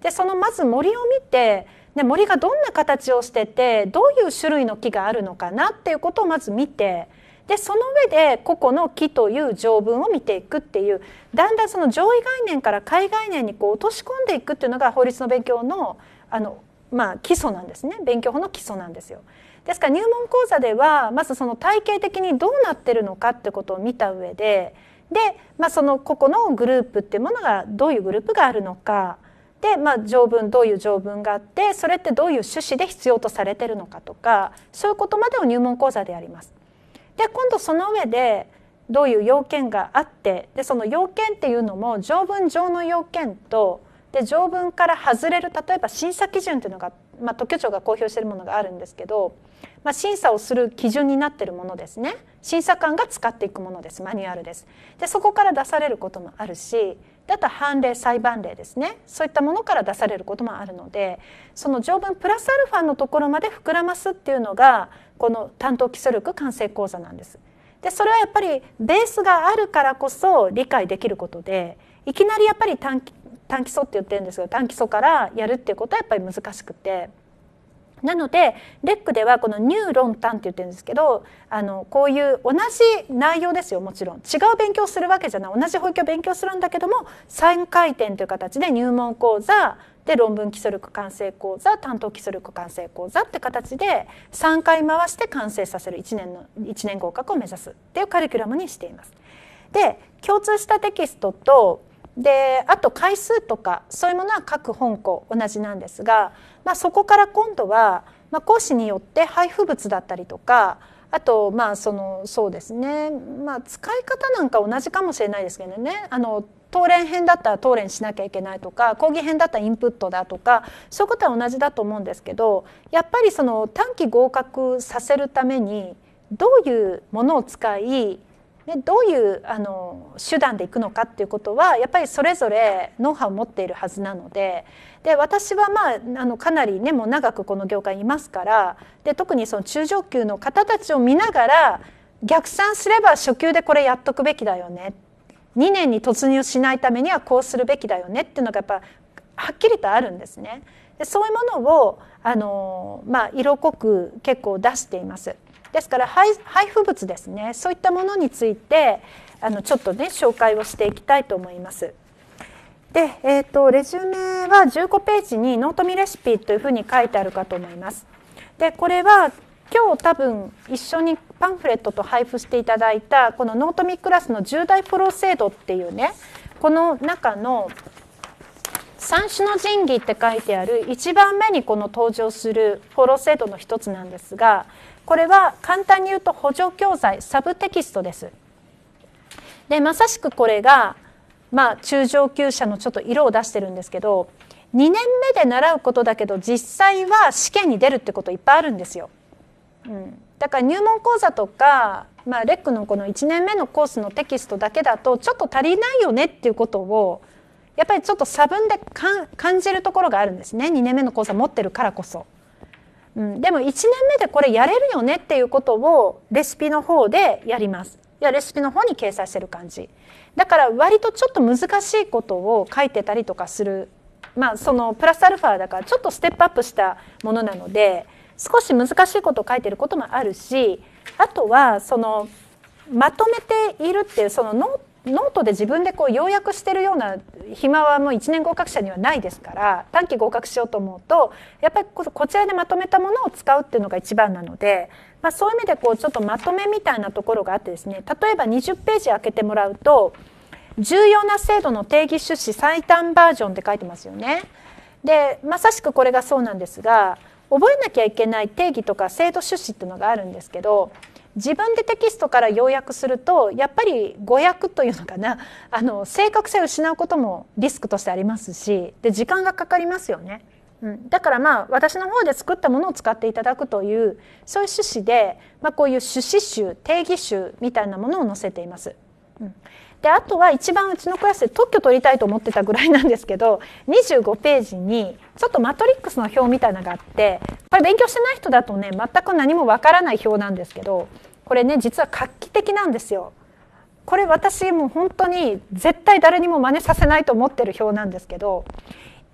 [SPEAKER 1] でそのまず森を見てで森がどんな形をしててどういう種類の木があるのかなっていうことをまず見てでその上で個々の木という条文を見ていくっていうだんだんその上位概念から下位概念にこう落とし込んでいくっていうのが法律の勉強のあの、まあ、基礎なんですね勉強法の基礎なんですよ。ですから入門講座ではまずその体系的にどうなってるのかってことを見た上でで、まあ、その個々のグループっていうものがどういうグループがあるのか。で、まあ、条文どういう条文があってそれってどういう趣旨で必要とされてるのかとかそういうことまでを入門講座でやります。で今度その上でどういう要件があってでその要件っていうのも条文上の要件とで条文から外れる例えば審査基準っていうのが、まあ、特許庁が公表しているものがあるんですけど、まあ、審査をする基準になってるものですね審査官が使っていくものですマニュアルですでそこから出されることもあるしあと判例裁判例ですねそういったものから出されることもあるのでその条文プラスアルファのところまで膨らますっていうのがこの担当基礎力完成講座なんです。でそれはやっぱりベースがあるからこそ理解できることでいきなりやっぱり短短基礎って言ってるんですけど短基礎からやるっていうことはやっぱり難しくて。なのでレックではこの「ニューロンタン」って言ってるんですけどあのこういう同じ内容ですよもちろん違う勉強するわけじゃない同じ保育を勉強するんだけども3回転という形で入門講座で論文基礎力完成講座担当基礎力完成講座って形で3回回して完成させる1年の1年合格を目指すっていうカリキュラムにしています。で共通したテキストとであと回数とかそういうものは各本校同じなんですが、まあ、そこから今度は、まあ、講師によって配布物だったりとかあとまあそのそうですね、まあ、使い方なんか同じかもしれないですけどねあの当連編だったら当連しなきゃいけないとか講義編だったらインプットだとかそういうことは同じだと思うんですけどやっぱりその短期合格させるためにどういうものを使いでどういうあの手段でいくのかっていうことはやっぱりそれぞれノウハウを持っているはずなのでで私は、まあ、あのかなり、ね、もう長くこの業界にいますからで特にその中上級の方たちを見ながら逆算すれば初級でこれやっとくべきだよね2年に突入しないためにはこうするべきだよねっていうのがやっぱはっきりとあるんですね。でそういうものをあの、まあ、色濃く結構出しています。ですから配布物ですねそういったものについてあのちょっとね紹介をしていきたいと思います。で、えーと、レジュメは15ページに「ノートミレシピ」というふうに書いてあるかと思います。でこれは今日多分一緒にパンフレットと配布していただいたこのノートミクラスの10大フォロー制度っていうねこの中の三種の神器って書いてある1番目にこの登場するフォロー制度の一つなんですがこれは簡単に言うと補助教材サブテキストです。でまさしくこれが、まあ、中上級者のちょっと色を出してるんですけど2年目で習うことだけど実際は試験に出るってこといっぱいあるんですよ。うん、だから入門講座とか、まあ、レックのこの1年目のコースのテキストだけだとちょっと足りないよねっていうことをやっぱりちょっと差分で感じるところがあるんですね2年目の講座持ってるからこそ。うん、でも1年目でこれやれるよねっていうことをレシピの方でやります。いやレシピの方に掲載してる感じだから割とちょっと難しいことを書いてたりとかするまあそのプラスアルファだからちょっとステップアップしたものなので少し難しいことを書いてることもあるしあとはそのまとめているっていうそのノーノートで自分でこう要約してるような暇はもう1年合格者にはないですから短期合格しようと思うとやっぱりこちらでまとめたものを使うっていうのが一番なので、まあ、そういう意味でこうちょっとまとめみたいなところがあってですね例えば20ページ開けてもらうと重要な制度の定義趣旨最短バージョンって書いてますよね。でまさしくこれがそうなんですが覚えなきゃいけない定義とか制度趣旨っていうのがあるんですけど自分でテキストから要約するとやっぱり誤訳というのかなあの正確性を失うこともリスクとしてありますしで時間がかかりますよね。うん、だからまあ私の方で作ったものを使っていただくというそういう趣旨で、まあ、こういう趣旨集定義集みたいなものを載せています。うん、であとは一番うちのクラスで特許取りたいと思ってたぐらいなんですけど25ページにちょっとマトリックスの表みたいなのがあってこれ勉強してない人だとね全く何もわからない表なんですけどこれね実は画期的なんですよ。これ私もう本当に絶対誰にも真似させないと思ってる表なんですけど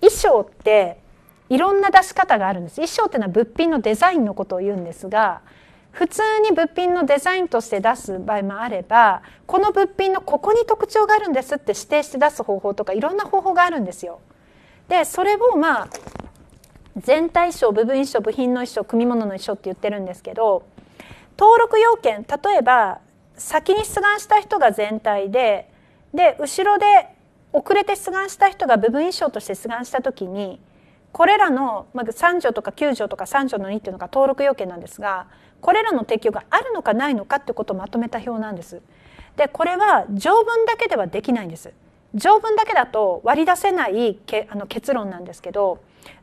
[SPEAKER 1] 衣装っていろんな出し方があるんです衣装っていうのは物品のデザインのことを言うんですが普通に物品のデザインとして出す場合もあればこの物品のここに特徴があるんですって指定して出す方法とかいろんな方法があるんですよ。でそれをまあ全体衣装部分衣装部品の衣装組み物の衣装って言ってるんですけど登録要件例えば先に出願した人が全体でで後ろで遅れて出願した人が部分一章として出願した時にこれらの、まあ、3条とか9条とか3条の2っていうのが登録要件なんですがこれらの適用があるのかないのかってことをまとめた表なんです。でこれは条文だけではできないんです。条文だけだと割り出せないけあの結論なんですけど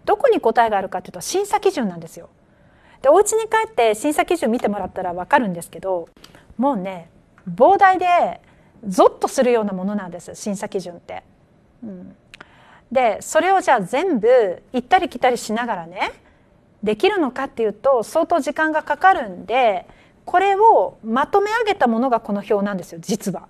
[SPEAKER 1] どこに答えがあるかっていうと審査基準なんですよ。でお家に帰って審査基準見てもらったら分かるんですけどもうね膨大でゾッとするようなものなんです審査基準って。うん、でそれをじゃあ全部行ったり来たりしながらねできるのかっていうと相当時間がかかるんでこれをまとめ上げたものがこの表なんですよ実は。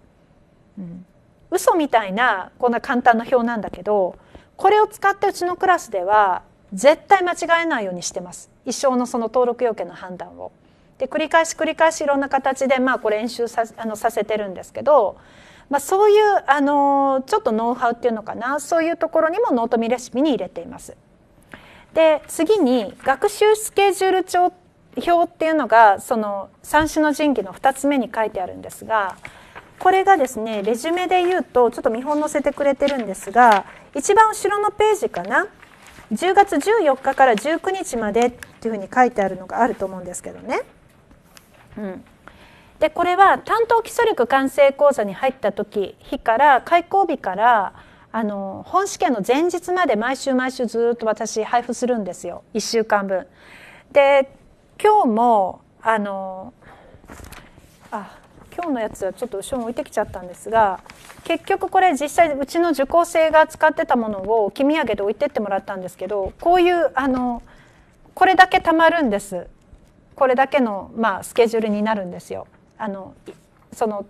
[SPEAKER 1] うん、嘘みたいなこんな簡単な表なんだけどこれを使ってうちのクラスでは絶対間違えないようにしてます。一生のその登録要件の判断を。で繰り返し繰り返しいろんな形で、まあ、これ演習さあのさせてるんですけど、まあ、そういうあのちょっとノウハウっていうのかなそういうところにもノートミレシピに入れています。で次に学習スケジュール帳表っていうのがその三種の神器の2つ目に書いてあるんですがこれがですねレジュメで言うとちょっと見本載せてくれてるんですが一番後ろのページかな10月14日から19日までっていうふうに書いてあるのがあると思うんですけどね。うん、でこれは担当基礎力完成講座に入った時日から開講日からあの本試験の前日まで毎週毎週ずっと私配布するんですよ1週間分。で今日もあのあ今日のやつはちょっと後ろに置いてきちゃったんですが結局これ実際うちの受講生が使ってたものを置き土産で置いてってもらったんですけどこういうあの。これだけ貯まるんですこれだけの、まあ、スケジュールになるんですよ。あのその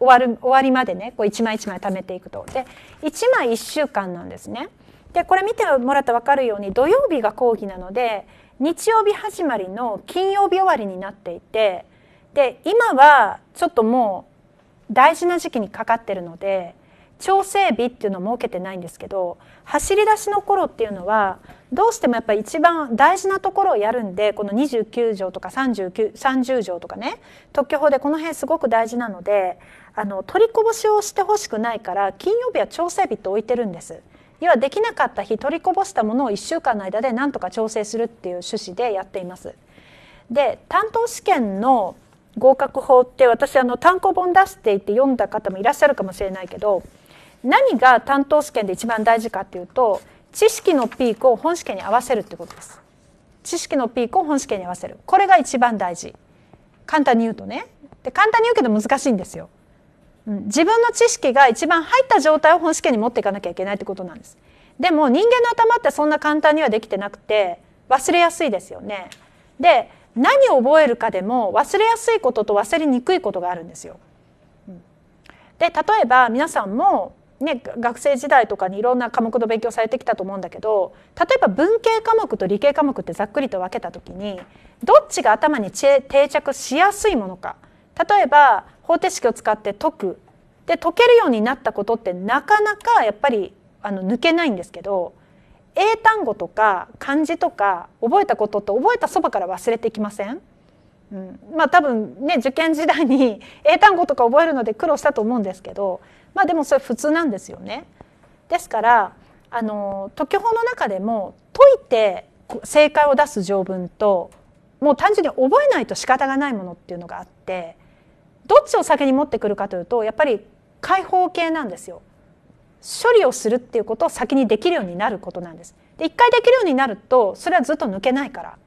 [SPEAKER 1] 終わる終わりまでねこう1枚1枚貯めていくと。で1枚1週間なんですね。でこれ見てもらったら分かるように土曜日が講義なので日曜日始まりの金曜日終わりになっていてで今はちょっともう大事な時期にかかってるので調整日っていうのを設けてないんですけど走り出しの頃っていうのはどうしてもやっぱり一番大事なところをやるんでこの29条とか30条とかね特許法でこの辺すごく大事なのであの取りこぼしをしてほしくないから金曜日は調整日って置いてるんです。要はできなかった日取りこぼしたものを1週間の間で何とか調整するっていう趣旨でやっています。で担当試験の合格法って私あの単行本出していて読んだ方もいらっしゃるかもしれないけど何が担当試験で一番大事かっていうと知識のピークを本試験に合わせるってことです。知識のピークを本試験に合わせるこれが一番大事簡単に言うとねで簡単に言うけど難しいんですよ、うん、自分の知識が一番入った状態を本試験に持っていかなきゃいけないってことなんですでも人間の頭ってそんな簡単にはできてなくて忘れやすいですよねで何を覚えるかでも忘れやすいことと忘れにくいことがあるんですよ、で例えば皆さんもね、学生時代とかにいろんな科目の勉強されてきたと思うんだけど例えば文系科目と理系科目ってざっくりと分けた時にどっちが頭に定着しやすいものか例えば方程式を使って解くで解けるようになったことってなかなかやっぱりあの抜けないんですけど英単語とか漢字とか覚えたことって覚えたそばから忘れてきませんうん、まあ多分ね受験時代に英単語とか覚えるので苦労したと思うんですけどまあでもそれ普通なんですよね。ですからあの解き法の中でも解いて正解を出す条文ともう単純に覚えないと仕方がないものっていうのがあってどっちを先に持ってくるかというとやっぱり解放系なんですよ。処理をするっていうことを先にできるようになることなんです。で一回できるようになるとそれはずっと抜けないから。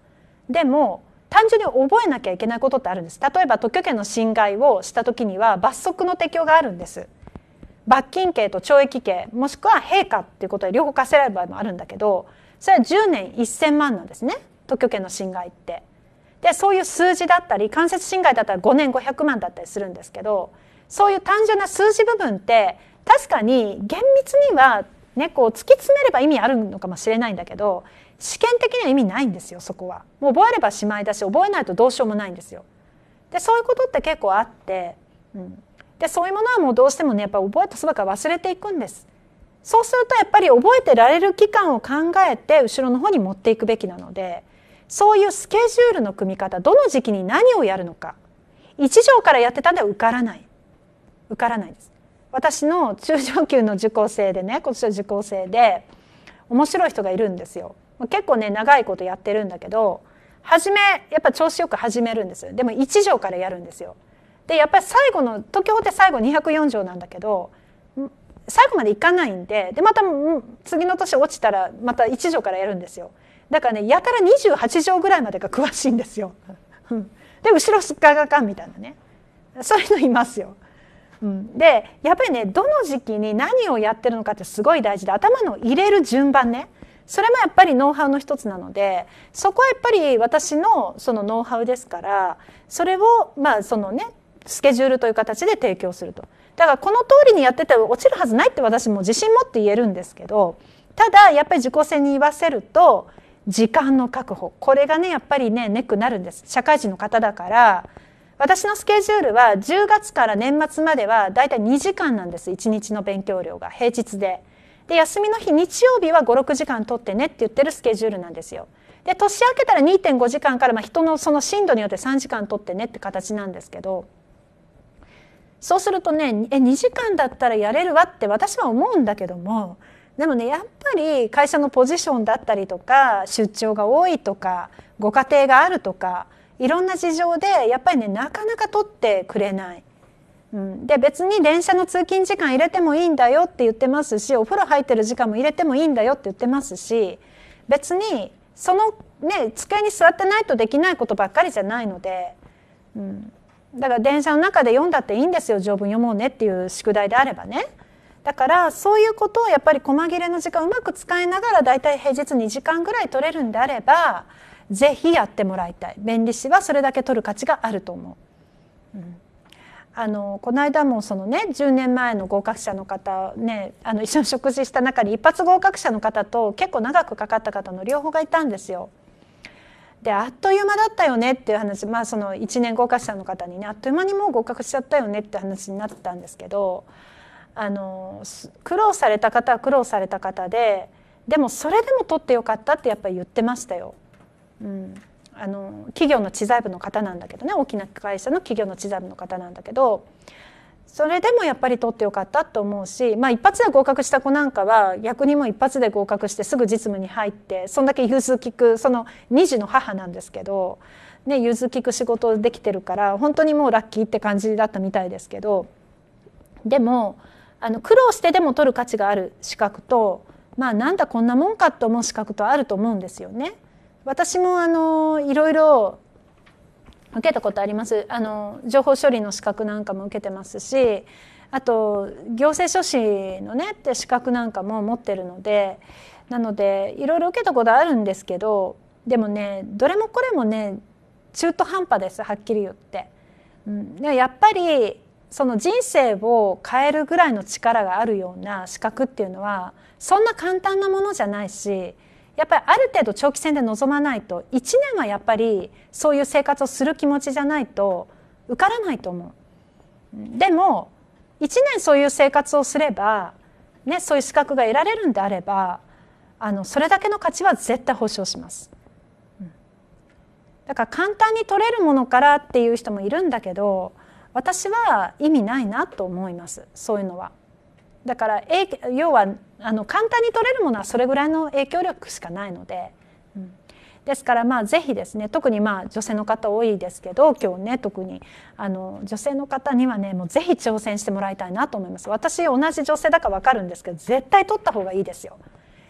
[SPEAKER 1] でも単純に覚えなきゃいけないことってあるんです。例えば特許権の侵害をした時には罰則の適用があるんです。罰金刑と懲役刑もしくは陛下っていうことで両方課せられる場合もあるんだけどそれは10年1,000万なんですね特許権の侵害って。でそういう数字だったり間接侵害だったら5年500万だったりするんですけどそういう単純な数字部分って確かに厳密には、ね、こう突き詰めれば意味あるのかもしれないんだけど試験的には意味ないんですよそこは。もう覚えればしまいだし覚えないとどうしようもないんですよ。でそういうことって結構あって、うん、でそういうものはもうどうしてもねやっぱ覚えたそばから忘れていくんです。そうするとやっぱり覚えてられる期間を考えて後ろの方に持っていくべきなのでそういうスケジュールの組み方どの時期に何をやるのか一条からやってたんでは受からない受からないです。私の中上級の受講生でね今年は受講生で面白い人がいるんですよ。結構ね長いことやってるんだけど初めやっぱ調子よく始めるんですよでも1条からやるんですよでやっぱり最後の東京法って最後204条なんだけど最後までいかないんででまた次の年落ちたらまた1条からやるんですよだからねやたら28条ぐらいまでが詳しいんですよ。で後ろすっかがかんみたいなねそういうのいますよ。うん、でやっぱりねどの時期に何をやってるのかってすごい大事で頭の入れる順番ねそれもやっぱりノウハウの一つなのでそこはやっぱり私のそのノウハウですからそれをまあそのねスケジュールという形で提供するとだからこの通りにやってて落ちるはずないって私も自信持って言えるんですけどただやっぱり自己性に言わせると時間の確保これがねやっぱりねネックになるんです社会人の方だから私のスケジュールは10月から年末まではだいたい2時間なんです1日の勉強量が平日で。で休みの日日曜日は56時間取ってねって言ってるスケジュールなんですよ。で年明けたら2.5時間から、まあ、人のその深度によって3時間取ってねって形なんですけどそうするとねえ2時間だったらやれるわって私は思うんだけどもでもねやっぱり会社のポジションだったりとか出張が多いとかご家庭があるとかいろんな事情でやっぱりねなかなか取ってくれない。うん、で別に電車の通勤時間入れてもいいんだよって言ってますしお風呂入ってる時間も入れてもいいんだよって言ってますし別にそのね机に座ってないとできないことばっかりじゃないので、うん、だから電車の中で読んだっていいんですよ条文読もうねっていう宿題であればね。だからそういうことをやっぱり細切れの時間うまく使いながらだいたい平日2時間ぐらい取れるんであればぜひやってもらいたい弁理士はそれだけ取る価値があると思う。うんあのこの間もそのね10年前の合格者の方ねあの一緒に食事した中に一発合格者の方と結構長くかかった方の両方がいたんですよ。ってあっという間だったよねっていう話、まあ、その1年合格者の方にねあっという間にもう合格しちゃったよねって話になったんですけどあの苦労された方は苦労された方ででもそれでも取ってよかったってやっぱり言ってましたよ。うんあの企業の知財部の方なんだけどね大きな会社の企業の知財部の方なんだけどそれでもやっぱり取ってよかったと思うし、まあ、一発で合格した子なんかは逆にも一発で合格してすぐ実務に入ってそんだけ融通聞くその2児の母なんですけど、ね、融通聞く仕事できてるから本当にもうラッキーって感じだったみたいですけどでもあの苦労してでも取る価値がある資格と、まあ、なんだこんなもんかと思う資格とあると思うんですよね。私もあのいろいろ受けたことありますあの情報処理の資格なんかも受けてますしあと行政書士のねって資格なんかも持ってるのでなのでいろいろ受けたことあるんですけどでもねどれもこれもね中途半端ですはっきり言って。うん、でやっぱりその人生を変えるぐらいの力があるような資格っていうのはそんな簡単なものじゃないしやっぱりある程度長期戦で臨まないと1年はやっぱりそういう生活をする気持ちじゃないと受からないと思う。でも1年そういう生活をすれば、ね、そういう資格が得られるんであればあのそれだけの価値は絶対保証します。だから簡単に取れるものからっていう人もいるんだけど私は意味ないなと思いますそういうのは。だから要はあの簡単に取れるものはそれぐらいの影響力しかないので、うん、ですからまあぜひですね特にまあ女性の方多いですけど今日ね特にあの女性の方にはねもうぜひ挑戦してもらいたいなと思います私同じ女性だから分かるんですけど絶対取った方がいいですよ。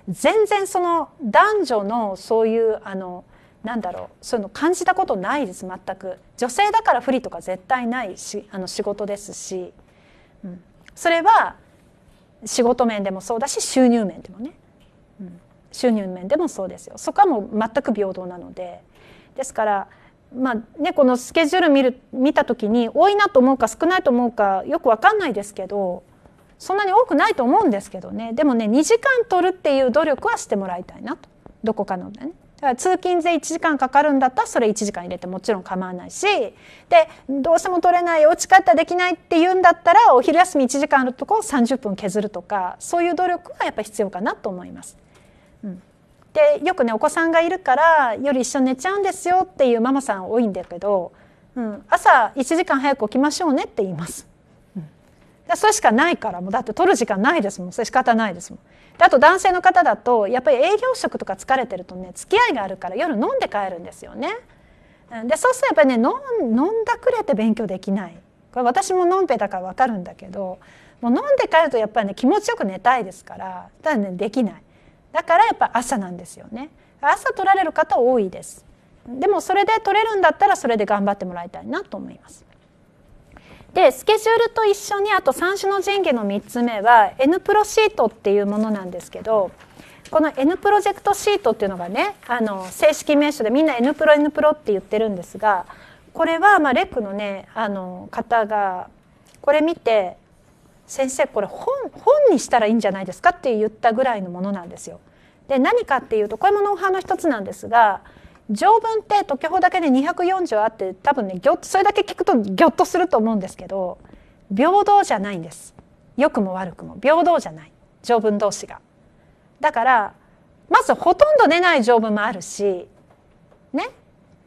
[SPEAKER 1] 全然その男女のそういうあのなんだろうそういうの感じたことないです全く女性だから不利とか絶対ないしあの仕事ですし、うん、それは仕事面でもそうだし収入面でもね、うん、収入面でもそうですよそこはもう全く平等なのでですからまあね、このスケジュール見る見た時に多いなと思うか少ないと思うかよく分かんないですけどそんなに多くないと思うんですけどねでもね2時間取るっていう努力はしてもらいたいなとどこかのね。だから通勤で1時間かかるんだったらそれ1時間入れてもちろん構わないしでどうしても取れない落ち方できないっていうんだったらお昼休み1時間あるとこを30分削るとかそういう努力はやっぱ必要かなと思います。うん、でよくねお子さんがいるから夜一緒に寝ちゃうんですよっていうママさん多いんだけど、うん、朝1時間早く起きましょうねって言います。うん、それしかないからもうだって取る時間ないですもんそれ仕方ないですもん。であと男性の方だとやっぱり営業職とか疲れてるとね付き合いがあるから夜飲んで帰るんですよね。でそうするとやっぱりね飲んだくれて勉強できないこれ私も飲んぺだから分かるんだけどもう飲んで帰るとやっぱりね気持ちよく寝たいですからただねできないだからやっぱ朝なんですよね朝取られる方多いですでもそれで取れるんだったらそれで頑張ってもらいたいなと思いますでスケジュールと一緒にあと三種の神器の3つ目は N プロシートっていうものなんですけどこの N プロジェクトシートっていうのがねあの正式名称でみんな N プロ N プロって言ってるんですがこれはまあレックのねあの方がこれ見て先生これ本本にしたらいいんじゃないですかって言ったぐらいのものなんですよ。で何かっていうとこれもノウハウの一つなんですが条文って時ほ法だけで240あって多分ねぎょそれだけ聞くとぎょっとすると思うんですけど平等じゃないんです良くも悪くも平等じゃない条文同士が。だからまずほとんど出ない条文もあるしね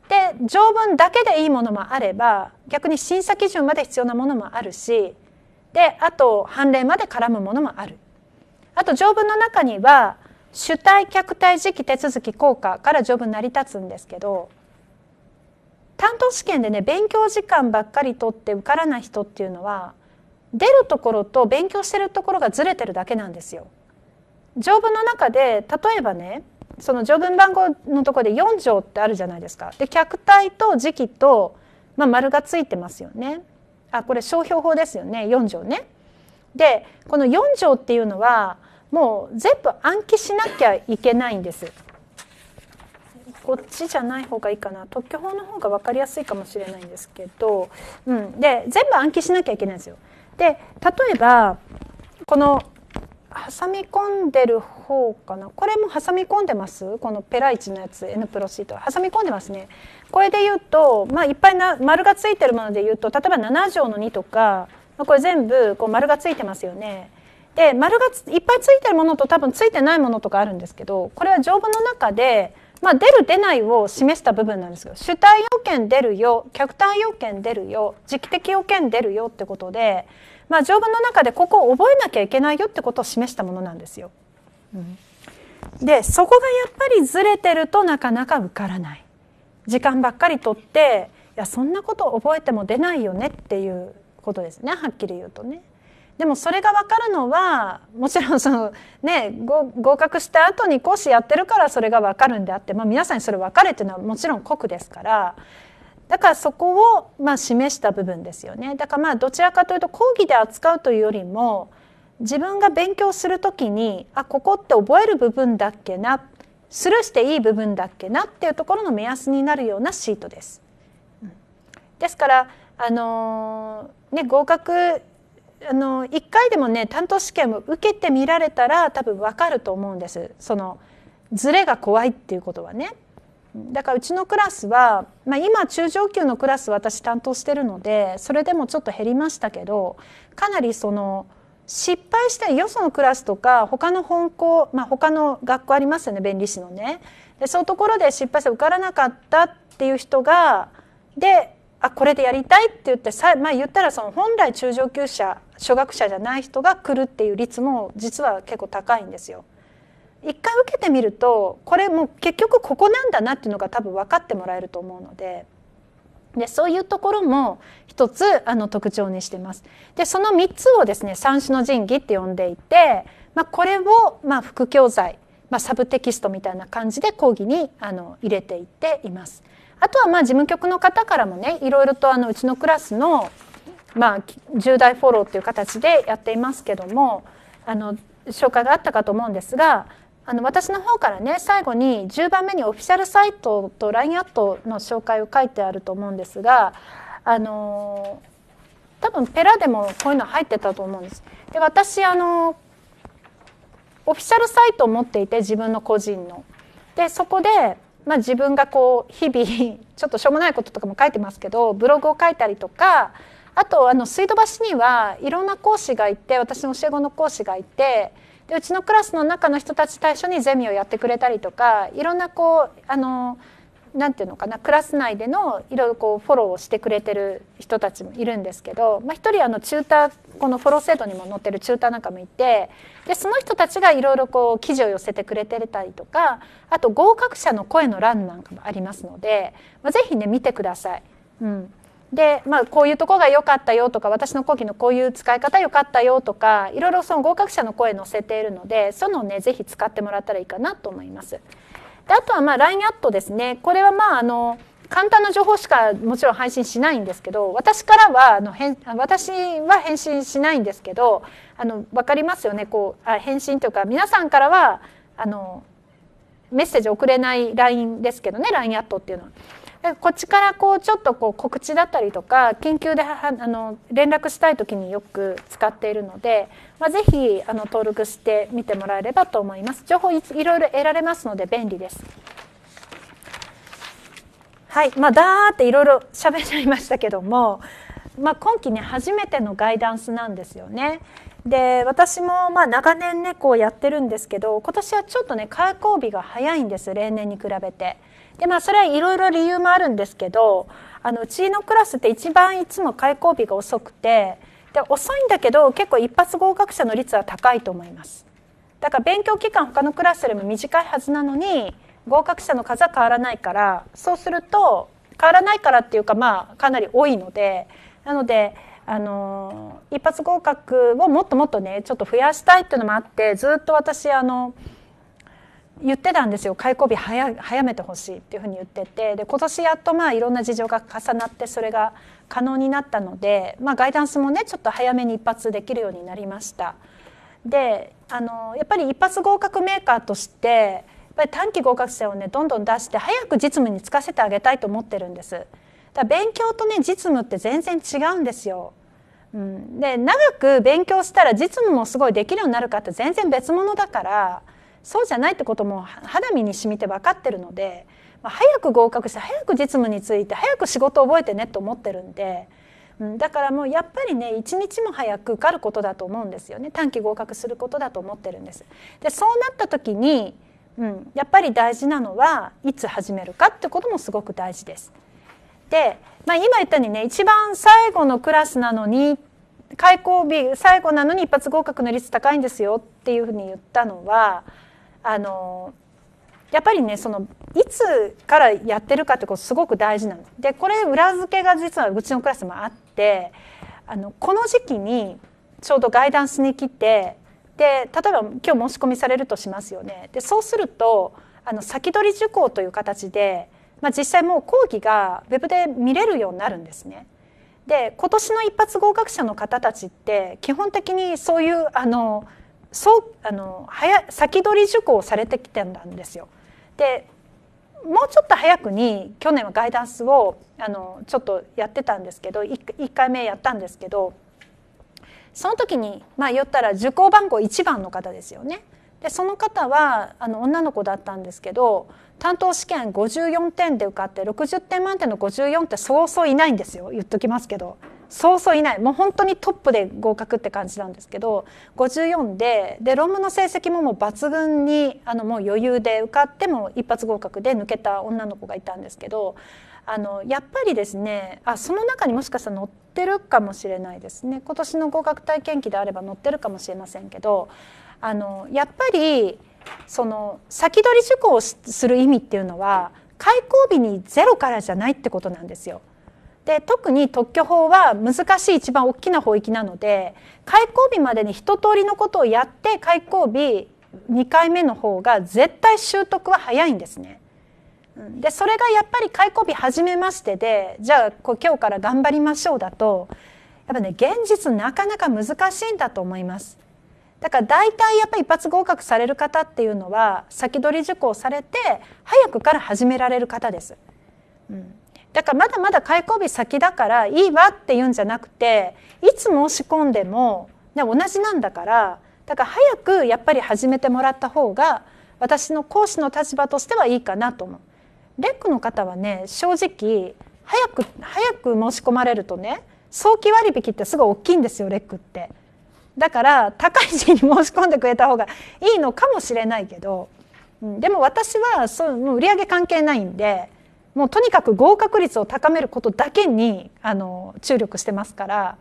[SPEAKER 1] で条文だけでいいものもあれば逆に審査基準まで必要なものもあるしであと判例まで絡むものもある。あと条文の中には主体客体時期手続き効果から条文成り立つんですけど担当試験でね勉強時間ばっかり取って受からない人っていうのは出るところと勉強してるところがずれてるだけなんですよ。条文の中で例えばねその条文番号のところで4条ってあるじゃないですか。で客体と時期と、まあ、丸がついてますよね。あこれ商標法ですよね4条ね。でこの4条っていうのはもう全部暗記しなきゃいけないんです。こっちじゃない方がいいかな特許法の方が分かりやすいかもしれないんですけど、うん、で全部暗記しなきゃいけないんですよ。で例えばこの挟み込んでる方かなこれも挟み込んでますこのペライチのやつ N プロシート挟み込んでますねこれで言うと、まあ、いっぱいな丸がついてるもので言うと例えば7条の2とか、まあ、これ全部こう丸がついてますよね。で丸がいっぱいついてるものと多分ついてないものとかあるんですけどこれは条文の中で、まあ、出る出ないを示した部分なんですけど主体要件出るよ客体要件出るよ時期的要件出るよってことで、まあ、条文の中でここを覚えなきゃいけないよってことを示したものなんですよ。うん、でそこがやっぱりずれてるとなかなか受からない。時間ばっかりとっていやそんなこと覚えても出ないよねっていうことですねはっきり言うとね。でもそれが分かるのはもちろんその、ね、合格した後に講師やってるからそれが分かるんであって、まあ、皆さんにそれ分かれっていうのはもちろん酷ですからだからそこをまあ示した部分ですよね。だからまあどちらかというと講義で扱うというよりも自分が勉強する時にあここって覚える部分だっけなスルーしていい部分だっけなっていうところの目安になるようなシートです。ですからあのー、ね合格あの1回でもね担当試験を受けてみられたら多分分かると思うんですそのズレが怖いっていうことはね。だからうちのクラスは、まあ、今中上級のクラス私担当してるのでそれでもちょっと減りましたけどかなりその失敗したよそのクラスとか他の本校、まあ、他の学校ありますよね弁理士のねでそういうところで失敗して受からなかったっていう人がであこれでやりたいって言ってさ、まあ、言ったらその本来中上級者初学者じゃない人が来るっていう率も実は結構高いんですよ。一回受けてみるとこれも結局ここなんだなっていうのが多分分かってもらえると思うのででそういうところも一つあの特徴にしてます。でその3つをですね三種の神器って呼んでいて、まあ、これをまあ副教材、まあ、サブテキストみたいな感じで講義にあの入れていっています。あとはまあ事務局の方からもねいろいろとあのうちのクラスの、まあ、重大フォローっていう形でやっていますけどもあの紹介があったかと思うんですがあの私の方からね最後に10番目にオフィシャルサイトと LINE アットの紹介を書いてあると思うんですがあの多分ペラでもこういうの入ってたと思うんです。で私あのオフィシャルサイトを持っていて自分の個人の。でそこでまあ、自分がこう日々 ちょっとしょうもないこととかも書いてますけどブログを書いたりとかあとあの水道橋にはいろんな講師がいて私の教え子の講師がいてでうちのクラスの中の人たち対象にゼミをやってくれたりとかいろんなこうあのんていうのかなクラス内でのいろいろこうフォローをしてくれてる人たちもいるんですけど、まあ、人あのチューターこのフォロー制度にも載ってるチューターなんかもいてでその人たちがいろいろこう記事を寄せてくれてたりとかあと合格者の声の欄なんかもありますので、まあ、ぜひね見てください。うんで、まあ、こういうとこが良かったよとか私の講義のこういう使い方良かったよとかいろいろその合格者の声載せているのでそのをねぜひ使ってもらったらいいかなと思います。であとはまあ LINE アットですねこれはまああの簡単な情報しかもちろん配信しないんですけど私からはあの返私は返信しないんですけどあの分かりますよねこうあ返信というか皆さんからはあのメッセージ送れない LINE ですけどね LINE アットっていうのは。こっちからこうちょっとこう告知だったりとか緊急であの連絡したい時によく使っているので、まあ、ぜひあの登録してみてもらえればと思います情報いろいろ得られますので便利ですはいまあだーっていろいろ喋っちゃいましたけども、まあ、今期ね初めてのガイダンスなんですよねで私もまあ長年ねこうやってるんですけど今年はちょっとね開校日が早いんです例年に比べて。でまあそれはいろいろ理由もあるんですけどあのうちのクラスって一番いつも開校日が遅くてで遅いんだけど結構一発合格者の率は高いと思います。だから勉強期間他のクラスよりも短いはずなのに合格者の数は変わらないからそうすると変わらないからっていうかまあかなり多いのでなのであの一発合格をもっともっとねちょっと増やしたいっていうのもあってずっと私あの。言ってたんですよ開口日早早めてほしいっていうふうに言っててで今年やっとまあいろんな事情が重なってそれが可能になったので、まあ、ガイダンスもねちょっと早めに一発できるようになりました。であのやっぱり一発合格メーカーとしてやっぱり短期合格者をねどんどん出して早く実務に就かせてあげたいと思ってるんです。だ勉強とね実務って全然違うんですよ。うん、で長く勉強したら実務もすごいできるようになるかって全然別物だから。そうじゃないってことも肌身に染みて分かってるので、まあ、早く合格して早く実務について早く仕事を覚えてねと思ってるんで、うん、だからもうやっぱりね一日も早く受かることだと思うんですよね短期合格することだと思ってるんです。でそうなった時に、うん、やっぱり大事なのはいつ始めるかってこともすごく大事です。で、まあ、今言ったようにね一番最後のクラスなのに開校日最後なのに一発合格の率高いんですよっていうふうに言ったのはあのやっぱりねそのいつからやってるかってことすごく大事なの。でこれ裏付けが実はうちのクラスもあってあのこの時期にちょうどガイダンスに来てで例えば今日申し込みされるとしますよね。でそうするとあの先取り受講という形で、まあ、実際もう講義が web で見れるようになるんですね。で今年の一発合格者の方たちって基本的にそういうあのそうあの早先取り受講されてきてたんですよ。でもうちょっと早くに去年はガイダンスをあのちょっとやってたんですけど 1, 1回目やったんですけどその時にまあ言ったら受講番号1番の方ですよね。でその方はあの女の子だったんですけど担当試験54点で受かって60点満点の54ってそうそういないんですよ言っときますけどそうそういないもう本当にトップで合格って感じなんですけど54でで論文の成績ももう抜群にあのもう余裕で受かっても一発合格で抜けた女の子がいたんですけどあのやっぱりですねあその中にもしかしたら載ってるかもしれないですね今年の合格体験記であれば載ってるかもしれませんけどあのやっぱりその先取り受講をする意味っていうのは開講日にゼロからじゃないってことなんですよ。で特に特許法は難しい一番大きな法域なので開口日までに一通りのことをやって開口日2回目の方が絶対習得は早いんですね。でそれがやっぱり開口日初めましてでじゃあこう今日から頑張りましょうだとやっぱね現実なかなか難しいんだと思います。だから大体やっぱり一発合格される方っていうのは先取り受講されて早くから始められる方です。うんだからまだまだ開口日先だからいいわって言うんじゃなくていつ申し込んでも、ね、同じなんだからだから早くやっぱり始めてもらった方が私の講師の立場としてはいいかなと思う。レックの方はね正直早く早く申し込まれるとね早期割引ってすごい大きいんですよレックって。だから高い時に申し込んでくれた方がいいのかもしれないけど、うん、でも私はそうもう売り上げ関係ないんで。もうとにかく合格率を高めることだけにあの注力してますから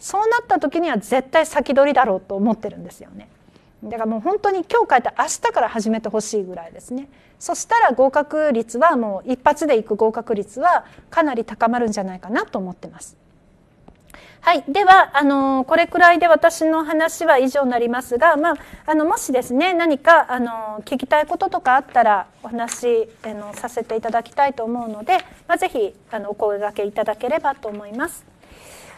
[SPEAKER 1] そうなった時には絶対先取りだろうと思ってるんですよね。だからもう本当に今日変えて明日から始めてほしいぐらいですね。そしたら合格率はもう一発でいく合格率はかなり高まるんじゃないかなと思ってます。はい、ではあのこれくらいで私の話は以上になりますが、まあ、あのもしですね何かあの聞きたいこととかあったらお話あのさせていただきたいと思うので、まあ、ぜひあのお声がけいただければと思います。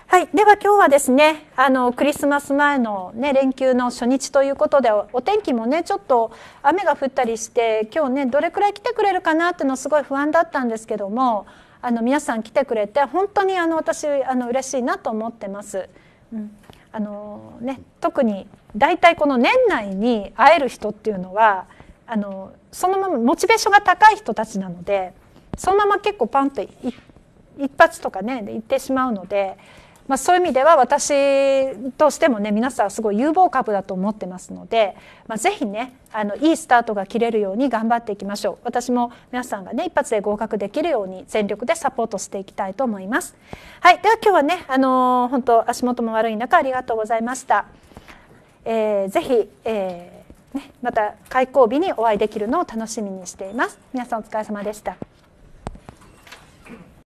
[SPEAKER 1] はい、では今日はですねあのクリスマス前の、ね、連休の初日ということでお天気もねちょっと雨が降ったりして今日ねどれくらい来てくれるかなっていうのすごい不安だったんですけどもあの皆さん来てくれて本当にあの私あの嬉しいなと思ってます。うんあのね、特に大体この年内に会える人っていうのはあのそのままモチベーションが高い人たちなのでそのまま結構パンと一発とかね行ってしまうのでまあ、そういう意味では私としてもね皆さんすごい有望株だと思ってますので、まあ、ぜひねあのいいスタートが切れるように頑張っていきましょう私も皆さんがね一発で合格できるように全力でサポートしていきたいと思いますはいでは今日はねあの本当足元も悪い中ありがとうございました、えー、ぜひ、えーね、また開講日にお会いできるのを楽しみにしています皆さんお疲れ様でした